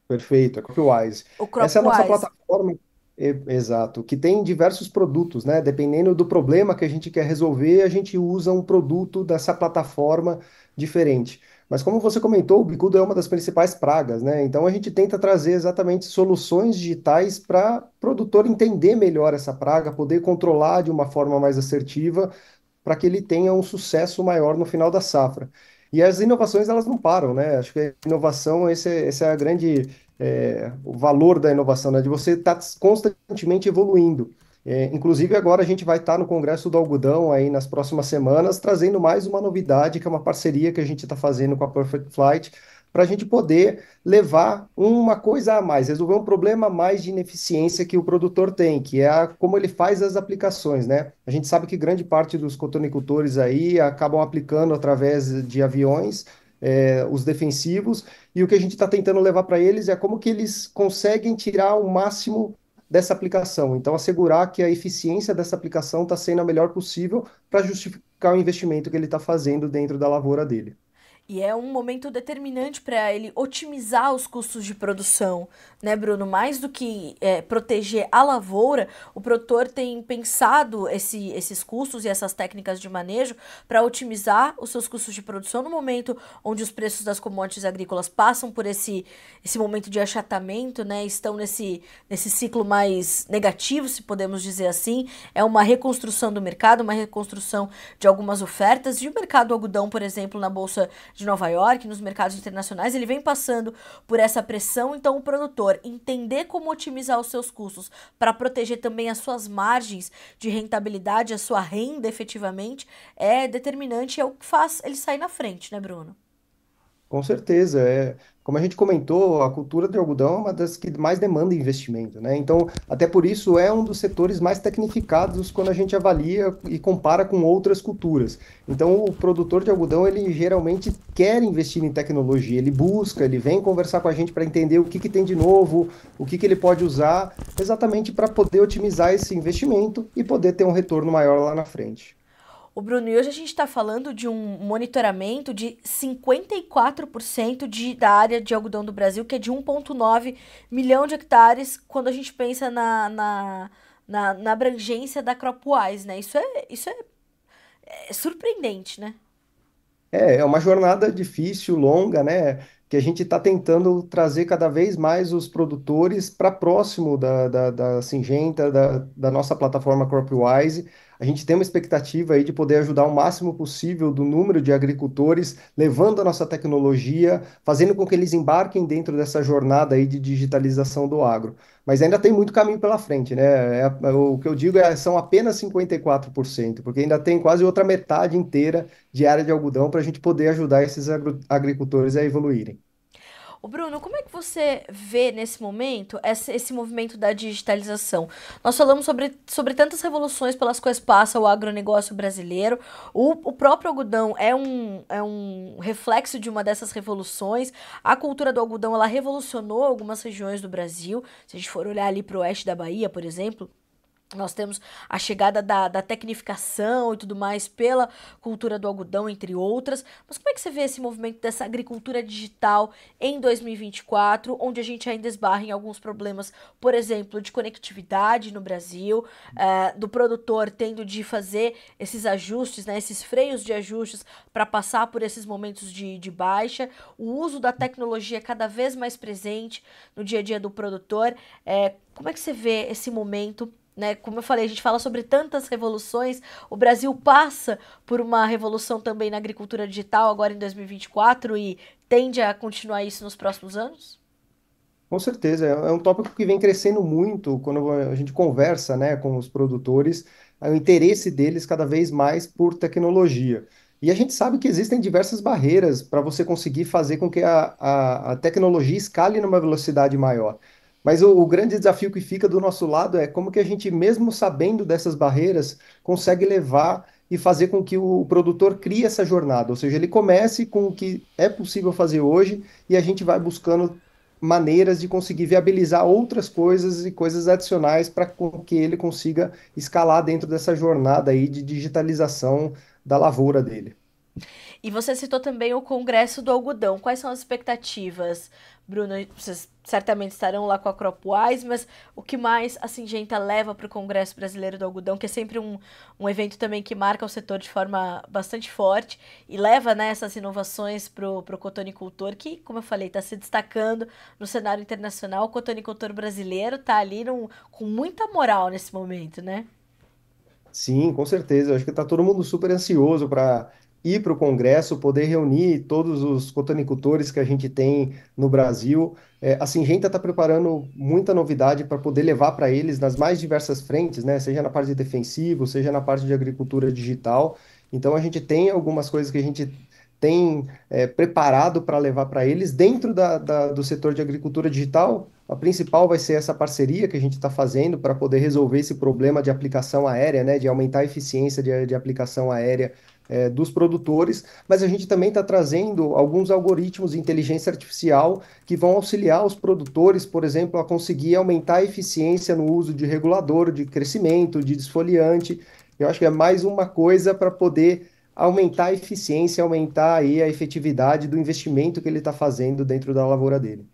Perfeito, é Copywise. Cropwise. Essa é a nossa plataforma, exato, que tem diversos produtos, né? Dependendo do problema que a gente quer resolver, a gente usa um produto dessa plataforma diferente. Mas como você comentou, o bicudo é uma das principais pragas, né? Então a gente tenta trazer exatamente soluções digitais para o produtor entender melhor essa praga, poder controlar de uma forma mais assertiva, para que ele tenha um sucesso maior no final da safra. E as inovações, elas não param, né? Acho que a inovação, esse, é, esse é a grande, é, o valor da inovação, né? De você estar tá constantemente evoluindo. É, inclusive, agora a gente vai estar tá no Congresso do Algodão aí nas próximas semanas, trazendo mais uma novidade, que é uma parceria que a gente está fazendo com a Perfect Flight, para a gente poder levar uma coisa a mais, resolver um problema a mais de ineficiência que o produtor tem, que é a, como ele faz as aplicações, né? A gente sabe que grande parte dos cotonicultores aí acabam aplicando através de aviões é, os defensivos, e o que a gente está tentando levar para eles é como que eles conseguem tirar o máximo dessa aplicação. Então, assegurar que a eficiência dessa aplicação está sendo a melhor possível para justificar o investimento que ele está fazendo dentro da lavoura dele. E é um momento determinante para ele otimizar os custos de produção, né, Bruno? Mais do que é, proteger a lavoura, o produtor tem pensado esse, esses custos e essas técnicas de manejo para otimizar os seus custos de produção no momento onde os preços das commodities agrícolas passam por esse, esse momento de achatamento, né? Estão nesse, nesse ciclo mais negativo, se podemos dizer assim. É uma reconstrução do mercado, uma reconstrução de algumas ofertas. E o mercado do algodão, por exemplo, na Bolsa de Nova York, nos mercados internacionais, ele vem passando por essa pressão. Então, o produtor entender como otimizar os seus custos para proteger também as suas margens de rentabilidade, a sua renda efetivamente, é determinante é o que faz ele sair na frente, né, Bruno? Com certeza. É, como a gente comentou, a cultura de algodão é uma das que mais demanda investimento, né? Então, até por isso é um dos setores mais tecnificados quando a gente avalia e compara com outras culturas. Então, o produtor de algodão, ele geralmente quer investir em tecnologia, ele busca, ele vem conversar com a gente para entender o que, que tem de novo, o que, que ele pode usar, exatamente para poder otimizar esse investimento e poder ter um retorno maior lá na frente. O Bruno, e hoje a gente está falando de um monitoramento de 54% de, da área de algodão do Brasil, que é de 1,9 milhão de hectares, quando a gente pensa na, na, na, na abrangência da Cropwise, né? Isso é, isso é, é surpreendente, né? É, é uma jornada difícil, longa, né? que a gente está tentando trazer cada vez mais os produtores para próximo da, da, da Singenta, da, da nossa plataforma CropWise, a gente tem uma expectativa aí de poder ajudar o máximo possível do número de agricultores, levando a nossa tecnologia, fazendo com que eles embarquem dentro dessa jornada aí de digitalização do agro. Mas ainda tem muito caminho pela frente, né? É, é o que eu digo é são apenas 54%, porque ainda tem quase outra metade inteira de área de algodão para a gente poder ajudar esses agricultores a evoluírem. O Bruno, como é que você vê nesse momento esse, esse movimento da digitalização? Nós falamos sobre, sobre tantas revoluções pelas quais passa o agronegócio brasileiro. O, o próprio algodão é um, é um reflexo de uma dessas revoluções. A cultura do algodão ela revolucionou algumas regiões do Brasil. Se a gente for olhar ali para o oeste da Bahia, por exemplo, nós temos a chegada da, da tecnificação e tudo mais pela cultura do algodão, entre outras. Mas como é que você vê esse movimento dessa agricultura digital em 2024, onde a gente ainda esbarra em alguns problemas, por exemplo, de conectividade no Brasil, é, do produtor tendo de fazer esses ajustes, né, esses freios de ajustes para passar por esses momentos de, de baixa, o uso da tecnologia cada vez mais presente no dia a dia do produtor. É, como é que você vê esse momento? né? Como eu falei, a gente fala sobre tantas revoluções. O Brasil passa por uma revolução também na agricultura digital agora em 2024 e tende a continuar isso nos próximos anos? Com certeza, é, é um tópico que vem crescendo muito quando a gente conversa, né, com os produtores, é o interesse deles cada vez mais por tecnologia. E a gente sabe que existem diversas barreiras para você conseguir fazer com que a, a, a tecnologia escale numa velocidade maior. Mas o, o, grande desafio que fica do nosso lado é como que a gente, mesmo sabendo dessas barreiras, consegue levar e fazer com que o produtor crie essa jornada, ou seja, ele comece com o que é possível fazer hoje e a gente vai buscando maneiras de conseguir viabilizar outras coisas e coisas adicionais para que ele consiga escalar dentro dessa jornada aí de digitalização da lavoura dele. E você citou também o Congresso do Algodão. Quais são as expectativas, Bruno? Vocês certamente estarão lá com a Cropuais, mas o que mais a Singenta leva para o Congresso Brasileiro do Algodão, que é sempre um, um evento também que marca o setor de forma bastante forte e leva né, essas inovações para o cotonicultor, que, como eu falei, está se destacando no cenário internacional. O cotonicultor brasileiro está ali num, com muita moral nesse momento, né? Sim, com certeza. acho que está todo mundo super ansioso para ir para o Congresso, poder reunir todos os cotonicultores que a gente tem no Brasil. É, a Singenta está preparando muita novidade para poder levar para eles nas mais diversas frentes, né? seja na parte de defensivo, seja na parte de agricultura digital. Então, a gente tem algumas coisas que a gente tem é, preparado para levar para eles dentro da, da, do setor de agricultura digital. A principal vai ser essa parceria que a gente está fazendo para poder resolver esse problema de aplicação aérea, né, de aumentar a eficiência de, de aplicação aérea é, dos produtores, mas a gente também está trazendo alguns algoritmos de inteligência artificial que vão auxiliar os produtores, por exemplo, a conseguir aumentar a eficiência no uso de regulador de crescimento, de desfoliante. Eu acho que é mais uma coisa para poder aumentar a eficiência, aumentar aí a efetividade do investimento que ele está fazendo dentro da lavoura dele.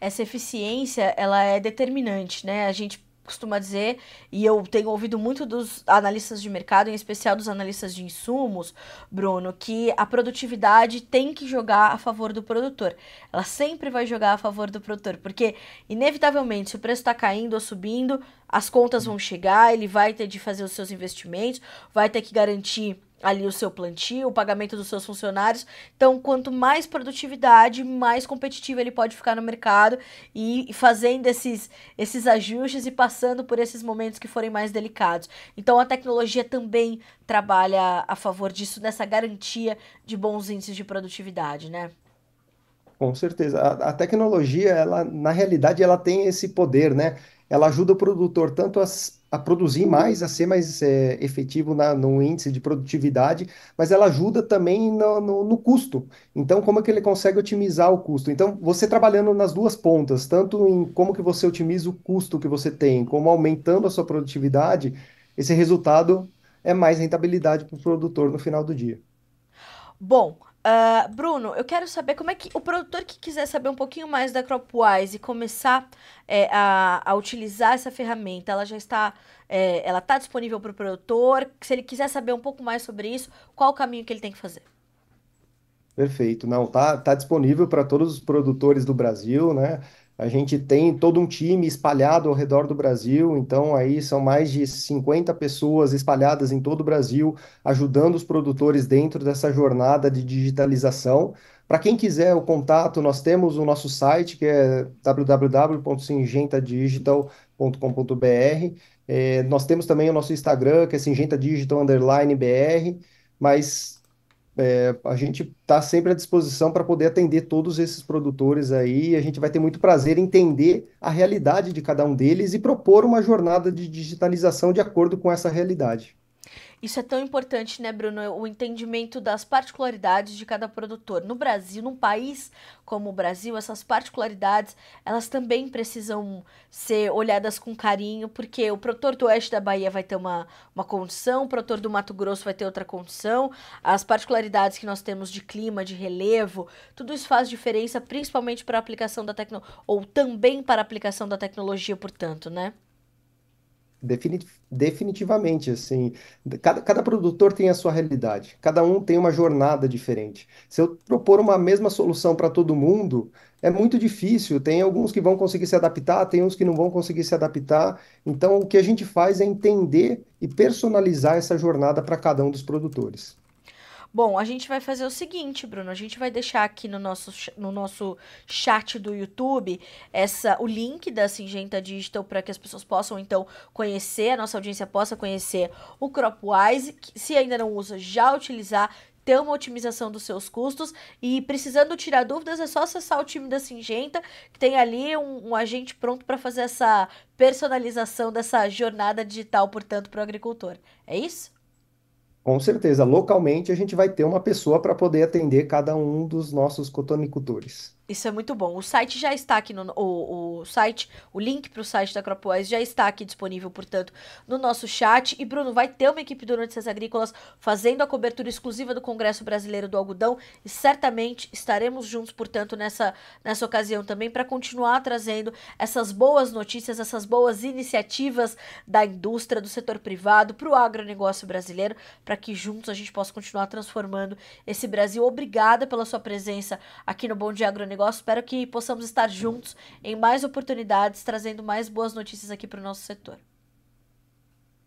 Essa eficiência, ela é determinante, né? A gente costuma dizer, e eu tenho ouvido muito dos analistas de mercado, em especial dos analistas de insumos, Bruno, que a produtividade tem que jogar a favor do produtor. Ela sempre vai jogar a favor do produtor, porque inevitavelmente, se o preço está caindo ou subindo, as contas vão chegar, ele vai ter de fazer os seus investimentos, vai ter que garantir ali o seu plantio, o pagamento dos seus funcionários. Então, quanto mais produtividade, mais competitivo ele pode ficar no mercado e fazendo esses, esses ajustes e passando por esses momentos que forem mais delicados. Então, a tecnologia também trabalha a favor disso, nessa garantia de bons índices de produtividade, né? Com certeza. A, a tecnologia, ela, na realidade, ela tem esse poder, né? Ela ajuda o produtor tanto a a produzir mais, a ser mais é, efetivo na, no índice de produtividade, mas ela ajuda também no, no, no, custo. Então, como é que ele consegue otimizar o custo? Então, você trabalhando nas duas pontas, tanto em como que você otimiza o custo que você tem, como aumentando a sua produtividade, esse resultado é mais rentabilidade para o produtor no final do dia. Bom, Uh, Bruno, eu quero saber como é que o produtor que quiser saber um pouquinho mais da Cropwise e começar é, a, a, utilizar essa ferramenta, ela já está, é, ela está disponível para o produtor. Se ele quiser saber um pouco mais sobre isso, qual o caminho que ele tem que fazer? Perfeito, não, tá, tá disponível para todos os produtores do Brasil, né? A gente tem todo um time espalhado ao redor do Brasil, então aí são mais de 50 pessoas espalhadas em todo o Brasil, ajudando os produtores dentro dessa jornada de digitalização. Para quem quiser o contato, nós temos o nosso site, que é www.singentadigital.com.br. É, nós temos também o nosso Instagram, que é singentadigital_br, mas é, a gente está sempre à disposição para poder atender todos esses produtores aí. A gente vai ter muito prazer em entender a realidade de cada um deles e propor uma jornada de digitalização de acordo com essa realidade. Isso é tão importante, né, Bruno? O entendimento das particularidades de cada produtor. No Brasil, num país como o Brasil, essas particularidades, elas também precisam ser olhadas com carinho, porque o produtor do oeste da Bahia vai ter uma, uma condição, o produtor do Mato Grosso vai ter outra condição. As particularidades que nós temos de clima, de relevo, tudo isso faz diferença, principalmente para a aplicação da tecnologia, ou também para a aplicação da tecnologia, portanto, né? Definit definitivamente, assim, cada, cada produtor tem a sua realidade, cada um tem uma jornada diferente. Se eu propor uma mesma solução para todo mundo, é muito difícil. Tem alguns que vão conseguir se adaptar, tem uns que não vão conseguir se adaptar. Então, o que a gente faz é entender e personalizar essa jornada para cada um dos produtores. Bom, a gente vai fazer o seguinte, Bruno. A gente vai deixar aqui no nosso, no nosso chat do YouTube essa, o link da Singenta Digital para que as pessoas possam, então, conhecer, a nossa audiência possa conhecer o Cropwise. Se ainda não usa, já utilizar ter uma otimização dos seus custos e precisando tirar dúvidas é só acessar o time da Singenta que tem ali um, um agente pronto para fazer essa personalização dessa jornada digital portanto para o agricultor é isso com certeza, localmente a gente vai ter uma pessoa para poder atender cada um dos nossos cotonicultores. Isso é muito bom. O site já está aqui no o, o site, o link para o site da Cropwise já está aqui disponível, portanto, no nosso chat. E Bruno vai ter uma equipe do Notícias Agrícolas fazendo a cobertura exclusiva do Congresso Brasileiro do Algodão e certamente estaremos juntos, portanto, nessa nessa ocasião também para continuar trazendo essas boas notícias, essas boas iniciativas da indústria, do setor privado para o agronegócio brasileiro, para que juntos a gente possa continuar transformando esse Brasil. Obrigada pela sua presença aqui no Bom Dia Agronegócio negócio. Espero que possamos estar juntos em mais oportunidades, trazendo mais boas notícias aqui para o nosso setor.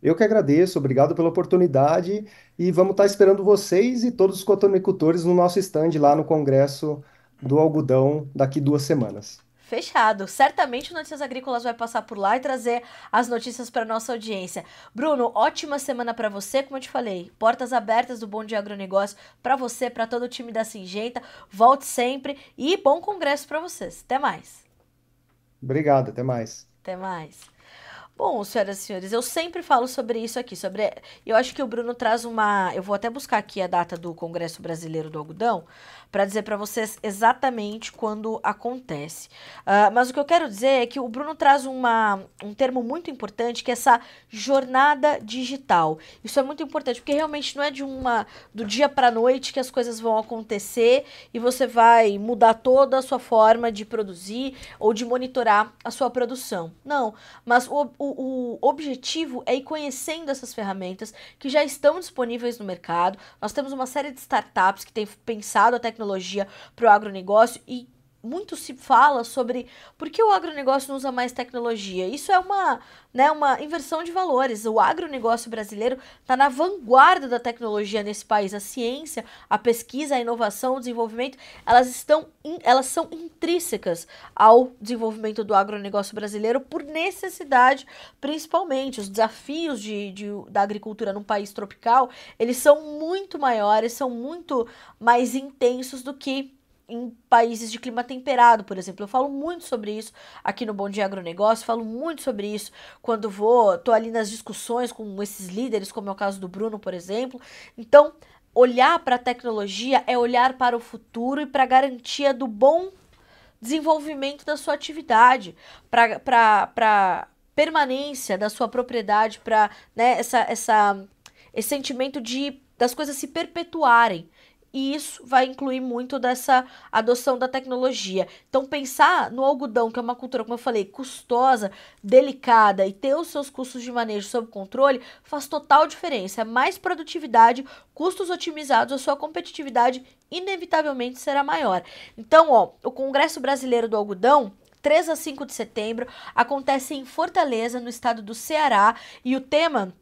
Eu que agradeço, obrigado pela oportunidade e vamos estar esperando vocês e todos os cotonicultores no nosso stand lá no Congresso do Algodão daqui duas semanas. Fechado. Certamente o Notícias Agrícolas vai passar por lá e trazer as notícias para nossa audiência. Bruno, ótima semana para você, como eu te falei. Portas abertas do Bom Dia Agronegócio para você, para todo o time da Singenta. Volte sempre e bom congresso para vocês. Até mais. Obrigado, até mais. Até mais. Bom, senhoras e senhores, eu sempre falo sobre isso aqui, sobre. Eu acho que o Bruno traz uma. Eu vou até buscar aqui a data do Congresso Brasileiro do Algodão, para dizer para vocês exatamente quando acontece. Uh, mas o que eu quero dizer é que o Bruno traz uma, um termo muito importante que é essa jornada digital. Isso é muito importante porque realmente não é de uma do dia para noite que as coisas vão acontecer e você vai mudar toda a sua forma de produzir ou de monitorar a sua produção. Não, mas o, o, o objetivo é ir conhecendo essas ferramentas que já estão disponíveis no mercado. Nós temos uma série de startups que têm pensado até tecnologia para o agronegócio e muito se fala sobre por que o agronegócio não usa mais tecnologia. Isso é uma, né, uma inversão de valores. O agronegócio brasileiro está na vanguarda da tecnologia nesse país. A ciência, a pesquisa, a inovação, o desenvolvimento, elas estão in, elas são intrínsecas ao desenvolvimento do agronegócio brasileiro por necessidade, principalmente. Os desafios de, de, da agricultura num país tropical, eles são muito maiores, são muito mais intensos do que em países de clima temperado, por exemplo. Eu falo muito sobre isso aqui no Bom Dia Agronegócio, falo muito sobre isso quando vou, tô ali nas discussões com esses líderes, como é o caso do Bruno, por exemplo. Então, olhar para a tecnologia é olhar para o futuro e para a garantia do bom desenvolvimento da sua atividade, para permanência da sua propriedade, para né, essa, essa, esse sentimento de das coisas se perpetuarem e isso vai incluir muito dessa adoção da tecnologia. Então, pensar no algodão, que é uma cultura, como eu falei, custosa, delicada e ter os seus custos de manejo sob controle faz total diferença. É mais produtividade, custos otimizados, a sua competitividade inevitavelmente será maior. Então, ó, o Congresso Brasileiro do Algodão 3 a 5 de setembro acontece em Fortaleza, no estado do Ceará, e o tema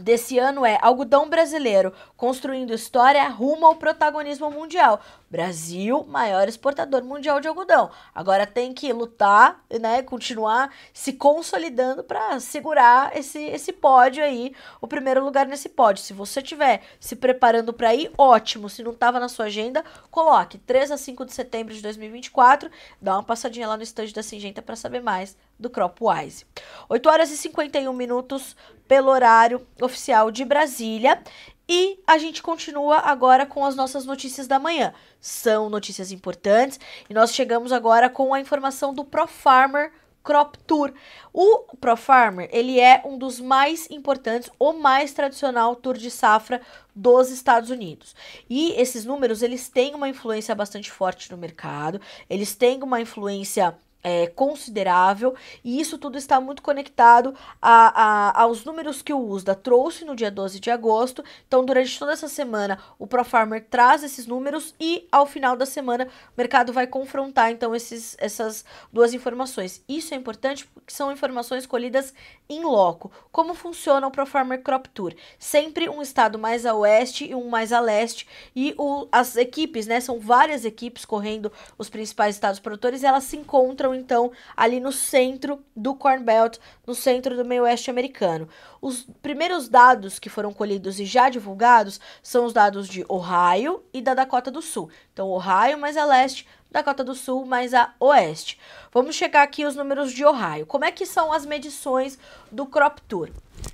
desse ano é Algodão Brasileiro, construindo história rumo ao protagonismo mundial. Brasil, maior exportador mundial de algodão. Agora tem que lutar, né, continuar se consolidando para segurar esse esse pódio aí, o primeiro lugar nesse pódio. Se você tiver se preparando para ir, ótimo. Se não estava na sua agenda, coloque 3 a 5 de setembro de 2024, dá uma passadinha lá no estande da Singenta para saber mais do Cropwise. 8 horas e 51 minutos pelo horário oficial de Brasília. E a gente continua agora com as nossas notícias da manhã. São notícias importantes e nós chegamos agora com a informação do ProFarmer Crop Tour. O ProFarmer, ele é um dos mais importantes, o mais tradicional tour de safra dos Estados Unidos. E esses números, eles têm uma influência bastante forte no mercado, eles têm uma influência é, considerável e isso tudo está muito conectado a, a, aos números que o USDA trouxe no dia 12 de agosto. Então, durante toda essa semana, o ProFarmer traz esses números e ao final da semana o mercado vai confrontar então esses, essas duas informações. Isso é importante porque são informações colhidas em loco. Como funciona o ProFarmer Crop Tour? Sempre um estado mais a oeste e um mais a leste e o, as equipes, né? São várias equipes correndo os principais estados produtores, elas se encontram encontram então ali no centro do Corn Belt, no centro do meio-oeste americano. Os primeiros dados que foram colhidos e já divulgados são os dados de Ohio e da Dakota do Sul. Então, Ohio mais a leste, Dakota do Sul mais a oeste. Vamos chegar aqui os números de Ohio. Como é que são as medições do Crop Tour?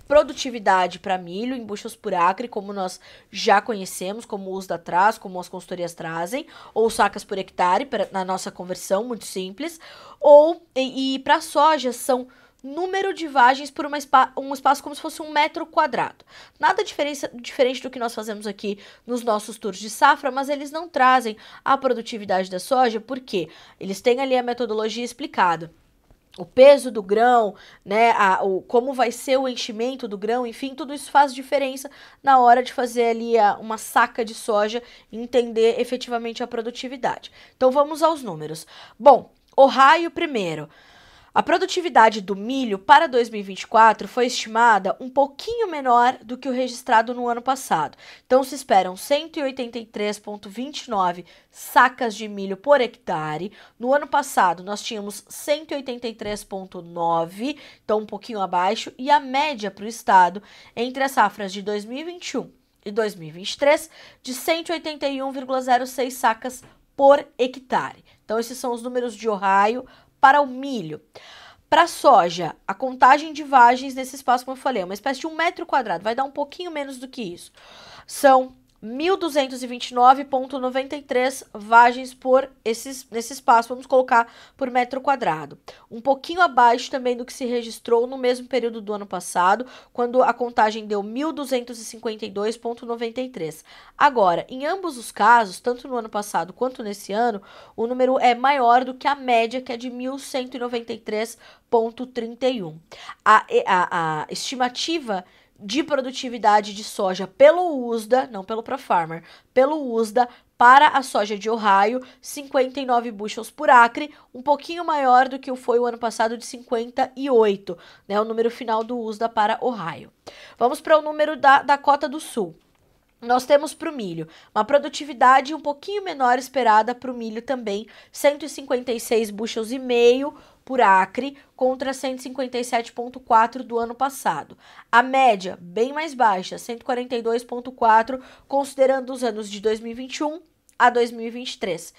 produtividade para milho em buchas por acre, como nós já conhecemos, como o uso da traz, como as consultorias trazem, ou sacas por hectare pra, na nossa conversão, muito simples, ou e, e para soja são número de vagens por um espaço como se fosse um metro quadrado. Nada diferente do que nós fazemos aqui nos nossos tours de safra, mas eles não trazem a produtividade da soja, porque eles têm ali a metodologia explicada o peso do grão, né, a, o, como vai ser o enchimento do grão, enfim, tudo isso faz diferença na hora de fazer ali a, uma saca de soja e entender efetivamente a produtividade. Então vamos aos números. Bom, o raio primeiro. A produtividade do milho para 2024 foi estimada um pouquinho menor do que o registrado no ano passado. Então se esperam 183,29 sacas de milho por hectare. No ano passado nós tínhamos 183,9, então um pouquinho abaixo, e a média para o estado entre as safras de 2021 e 2023 de 181,06 sacas por hectare. Então esses são os números de Ohio para o milho. Para soja, a contagem de vagens nesse espaço, como eu falei, é uma espécie de um metro quadrado, vai dar um pouquinho menos do que isso. São 1.229,93 vagens por esses, nesse espaço, vamos colocar por metro quadrado. Um pouquinho abaixo também do que se registrou no mesmo período do ano passado, quando a contagem deu 1.252,93. Agora, em ambos os casos, tanto no ano passado quanto nesse ano, o número é maior do que a média, que é de 1.193,31. A, a, a estimativa de produtividade de soja pelo USDA, não pelo ProFarmer, pelo USDA para a soja de Ohio, 59 bushels por acre, um pouquinho maior do que foi o ano passado de 58, né, o número final do USDA para Ohio. Vamos para o número da Dakota do Sul. Nós temos para o milho uma produtividade um pouquinho menor esperada para o milho também, 156 bushels e meio, por acre contra 157,4 do ano passado. A média, bem mais baixa, 142,4, considerando os anos de 2021 a 2023. Uh,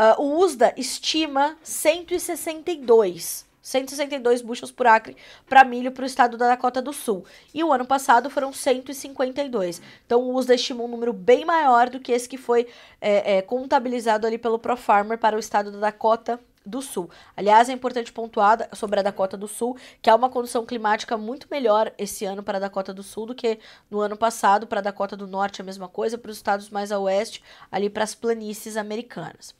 ah, o USDA estima 162 162 buchas por acre para milho para o estado da Dakota do Sul. E o ano passado foram 152. Então o USDA estima um número bem maior do que esse que foi é, é, contabilizado ali pelo ProFarmer para o estado da Dakota do Sul. Aliás, é importante pontuar sobre a Dakota do Sul que há uma condição climática muito melhor esse ano para a Dakota do Sul do que no ano passado para a Dakota do Norte, a mesma coisa, para os estados mais a oeste, ali para as planícies americanas.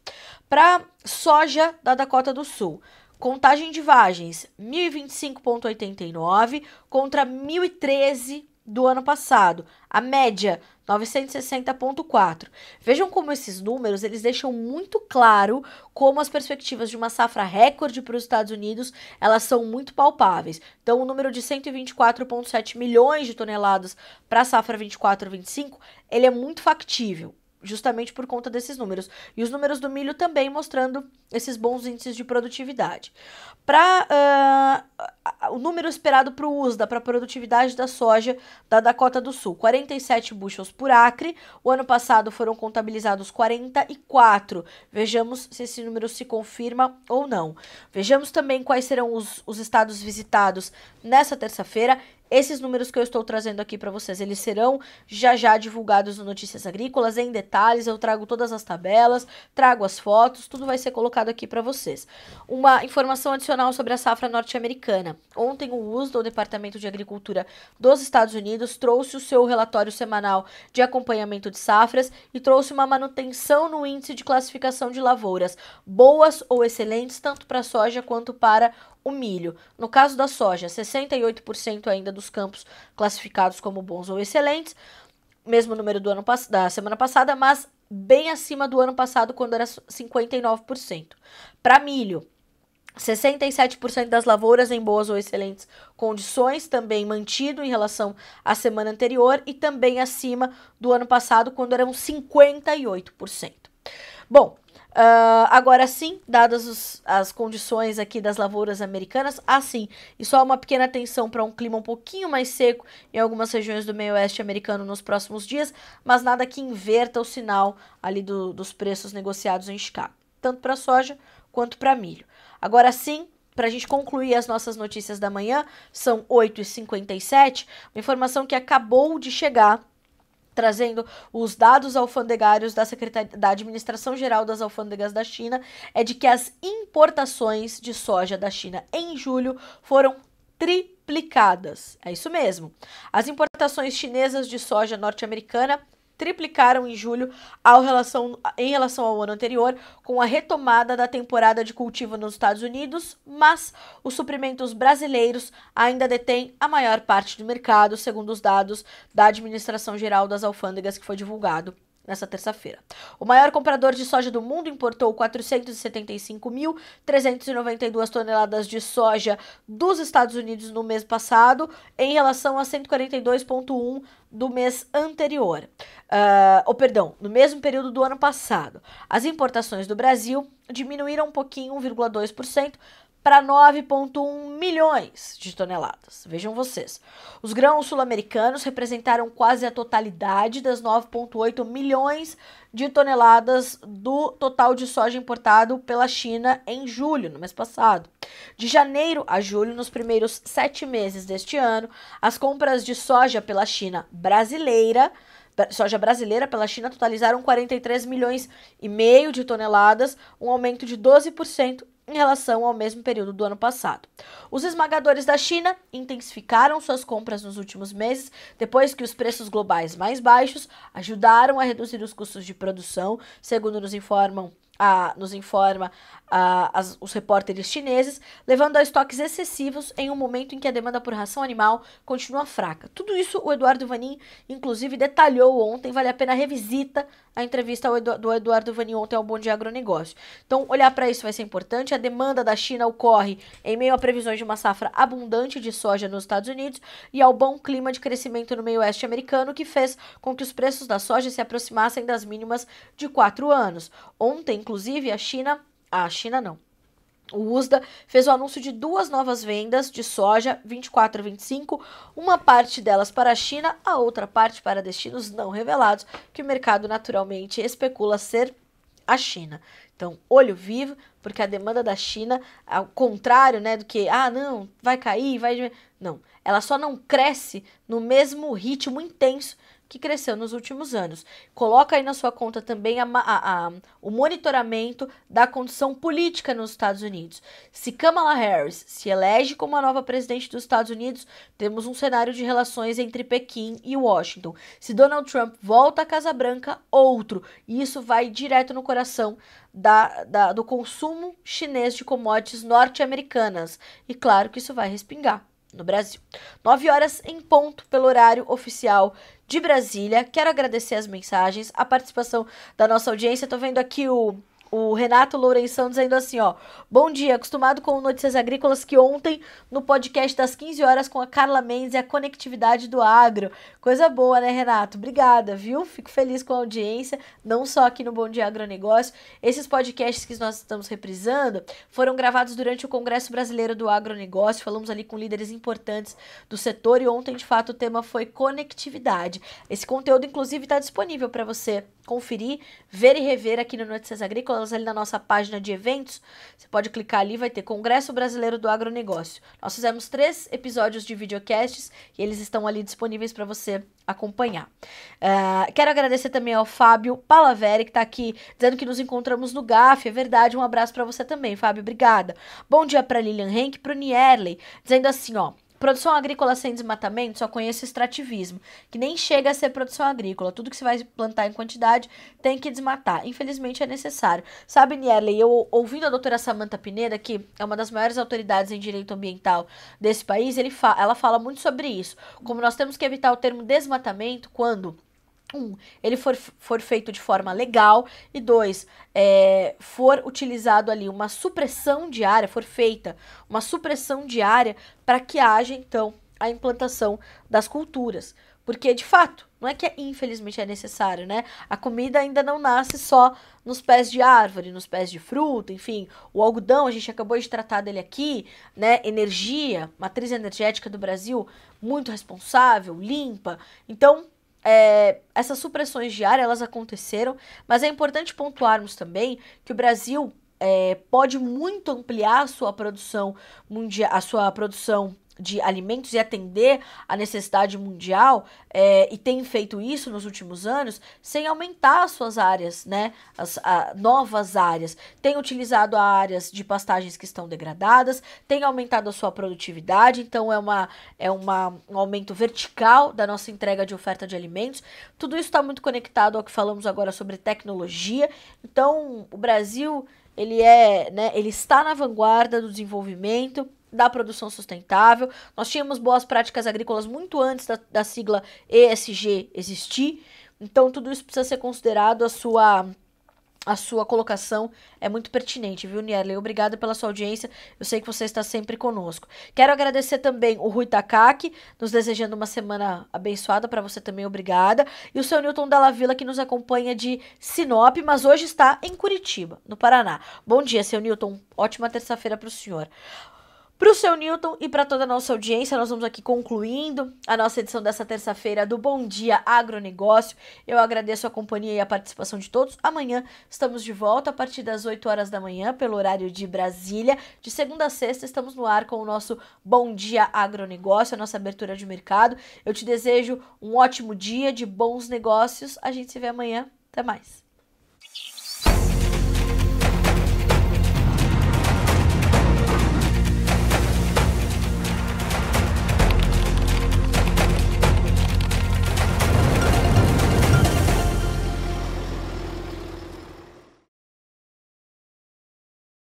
Para soja da Dakota do Sul, contagem de vagens 1025.89 contra 1013 do ano passado. A média 960.4. Vejam como esses números, eles deixam muito claro como as perspectivas de uma safra recorde para os Estados Unidos, elas são muito palpáveis. Então, o número de 124.7 milhões de toneladas para a safra 24/25, ele é muito factível justamente por conta desses números. E os números do milho também mostrando esses bons índices de produtividade. Para uh, ah, o número esperado para o USDA, para a produtividade da soja da Dakota do Sul, 47 bushels por acre. O ano passado foram contabilizados 44. Vejamos se esse número se confirma ou não. Vejamos também quais serão os, os estados visitados nessa terça-feira. Esses números que eu estou trazendo aqui para vocês, eles serão já já divulgados no Notícias Agrícolas em detalhes. Eu trago todas as tabelas, trago as fotos, tudo vai ser colocado aqui para vocês. Uma informação adicional sobre a safra norte-americana. Ontem o USDA, o Departamento de Agricultura dos Estados Unidos, trouxe o seu relatório semanal de acompanhamento de safras e trouxe uma manutenção no índice de classificação de lavouras, boas ou excelentes tanto para soja quanto para o milho. No caso da soja, 68% ainda do dos campos classificados como bons ou excelentes, mesmo número do ano da semana passada, mas bem acima do ano passado, quando era 59%. Para milho, 67% das lavouras em boas ou excelentes condições, também mantido em relação à semana anterior e também acima do ano passado, quando eram 58%. Bom, Uh, agora sim, dadas os, as condições aqui das lavouras americanas, assim, e só uma pequena atenção para um clima um pouquinho mais seco em algumas regiões do meio oeste americano nos próximos dias, mas nada que inverta o sinal ali do, dos preços negociados em Chicago, tanto para soja quanto para milho. Agora sim, para a gente concluir as nossas notícias da manhã, são 8h57, uma informação que acabou de chegar trazendo os dados alfandegários da, Secretaria, da Administração Geral das Alfândegas da China, é de que as importações de soja da China em julho foram triplicadas. É isso mesmo. As importações chinesas de soja norte-americana triplicaram em julho relação, em relação ao ano anterior, com a retomada da temporada de cultivo nos Estados Unidos, mas os suprimentos brasileiros ainda detêm a maior parte do mercado, segundo os dados da Administração Geral das Alfândegas que foi divulgado nessa terça-feira. O maior comprador de soja do mundo importou 475.392 toneladas de soja dos Estados Unidos no mês passado, em relação a 142,1 do mês anterior, uh, ou oh, perdão, no mesmo período do ano passado. As importações do Brasil diminuíram um pouquinho, 1,2%, para 9,1 milhões de toneladas. Vejam vocês, os grãos sul-americanos representaram quase a totalidade das 9,8 milhões de toneladas do total de soja importado pela China em julho, no mês passado. De janeiro a julho, nos primeiros sete meses deste ano, as compras de soja pela China brasileira soja brasileira pela China totalizaram 43 milhões e meio de toneladas, um aumento de 12% em relação ao mesmo período do ano passado. Os esmagadores da China intensificaram suas compras nos últimos meses, depois que os preços globais mais baixos ajudaram a reduzir os custos de produção, segundo nos informam a, nos informa a, as, os repórteres chineses, levando a estoques excessivos em um momento em que a demanda por ração animal continua fraca. Tudo isso o Eduardo Vanin, inclusive, detalhou ontem. Vale a pena revisita a entrevista Edu, do Eduardo Vanin ontem ao Bom de Agronegócio. Então, olhar para isso vai ser importante. A demanda da China ocorre em meio a previsões de uma safra abundante de soja nos Estados Unidos e ao bom clima de crescimento no meio oeste americano, que fez com que os preços da soja se aproximassem das mínimas de quatro anos. Ontem, Inclusive, a China. A China não. O USDA fez o anúncio de duas novas vendas de soja 24 e 25, uma parte delas para a China, a outra parte para destinos não revelados, que o mercado naturalmente especula ser a China. Então, olho vivo, porque a demanda da China, ao contrário, né, do que, ah, não, vai cair, vai... Não, ela só não cresce no mesmo ritmo intenso que cresceu nos últimos anos. Coloca aí na sua conta também a, a, a, o monitoramento da condição política nos Estados Unidos. Se Kamala Harris se elege como a nova presidente dos Estados Unidos, temos um cenário de relações entre Pequim e Washington. Se Donald Trump volta à Casa Branca, outro. E isso vai direto no coração da, da, do consumo chinês de commodities norte-americanas. E claro que isso vai respingar no Brasil. 9 horas em ponto, pelo horário oficial de Brasília. Quero agradecer as mensagens, a participação da nossa audiência. Estou vendo aqui o o Renato Lourenção dizendo assim, ó. Bom dia, acostumado com notícias agrícolas que ontem, no podcast das 15 horas com a Carla Mendes e a conectividade do agro. Coisa boa, né, Renato? Obrigada, viu? Fico feliz com a audiência, não só aqui no Bom Dia Agronegócio. Esses podcasts que nós estamos reprisando foram gravados durante o Congresso Brasileiro do Agronegócio. Falamos ali com líderes importantes do setor e ontem, de fato, o tema foi conectividade. Esse conteúdo, inclusive, está disponível para você conferir, ver e rever aqui no Notícias Agrícolas, ali na nossa página de eventos. Você pode clicar ali, vai ter Congresso Brasileiro do Agronegócio. Nós fizemos três episódios de videocasts e eles estão ali disponíveis para você acompanhar. Uh, quero agradecer também ao Fábio Palaveri, que está aqui dizendo que nos encontramos no GAF. É verdade, um abraço para você também, Fábio. Obrigada. Bom dia para Lilian Henk, para o Nierley, dizendo assim, ó. Produção agrícola sem desmatamento, só conhece extrativismo, que nem chega a ser produção agrícola. Tudo que se vai plantar em quantidade tem que desmatar. Infelizmente é necessário. Sabe, Nierley, eu ouvindo a doutora Samanta Pineda, que é uma das maiores autoridades em direito ambiental desse país, ele fa ela fala muito sobre isso. Como nós temos que evitar o termo desmatamento quando um, ele for, for feito de forma legal, e dois, é, for utilizado ali uma supressão diária, for feita uma supressão diária para que haja então a implantação das culturas. Porque de fato, não é que é, infelizmente é necessário, né? A comida ainda não nasce só nos pés de árvore, nos pés de fruta, enfim. O algodão, a gente acabou de tratar dele aqui, né? Energia, matriz energética do Brasil, muito responsável, limpa. Então, é, essas supressões de ar elas aconteceram, mas é importante pontuarmos também que o Brasil é, pode muito ampliar a sua produção mundial, a sua produção de alimentos e atender a necessidade mundial é, e tem feito isso nos últimos anos sem aumentar as suas áreas, né? As a, novas áreas. Tem utilizado áreas de pastagens que estão degradadas, tem aumentado a sua produtividade, então é, uma, é uma, um aumento vertical da nossa entrega de oferta de alimentos. Tudo isso está muito conectado ao que falamos agora sobre tecnologia. Então, o Brasil ele é, né, ele está na vanguarda do desenvolvimento da produção sustentável. Nós tínhamos boas práticas agrícolas muito antes da, da sigla ESG existir. Então, tudo isso precisa ser considerado a sua a sua colocação é muito pertinente, viu, Nierley? Obrigada pela sua audiência. Eu sei que você está sempre conosco. Quero agradecer também o Rui Takaki, nos desejando uma semana abençoada para você também, obrigada. E o seu Newton Della Vila, que nos acompanha de Sinop, mas hoje está em Curitiba, no Paraná. Bom dia, seu Newton. Ótima terça-feira para o senhor. Para o seu Newton e para toda a nossa audiência, nós vamos aqui concluindo a nossa edição dessa terça-feira do Bom Dia Agronegócio. Eu agradeço a companhia e a participação de todos. Amanhã estamos de volta a partir das 8 horas da manhã, pelo horário de Brasília. De segunda a sexta, estamos no ar com o nosso Bom Dia Agronegócio, a nossa abertura de mercado. Eu te desejo um ótimo dia de bons negócios. A gente se vê amanhã. Até mais.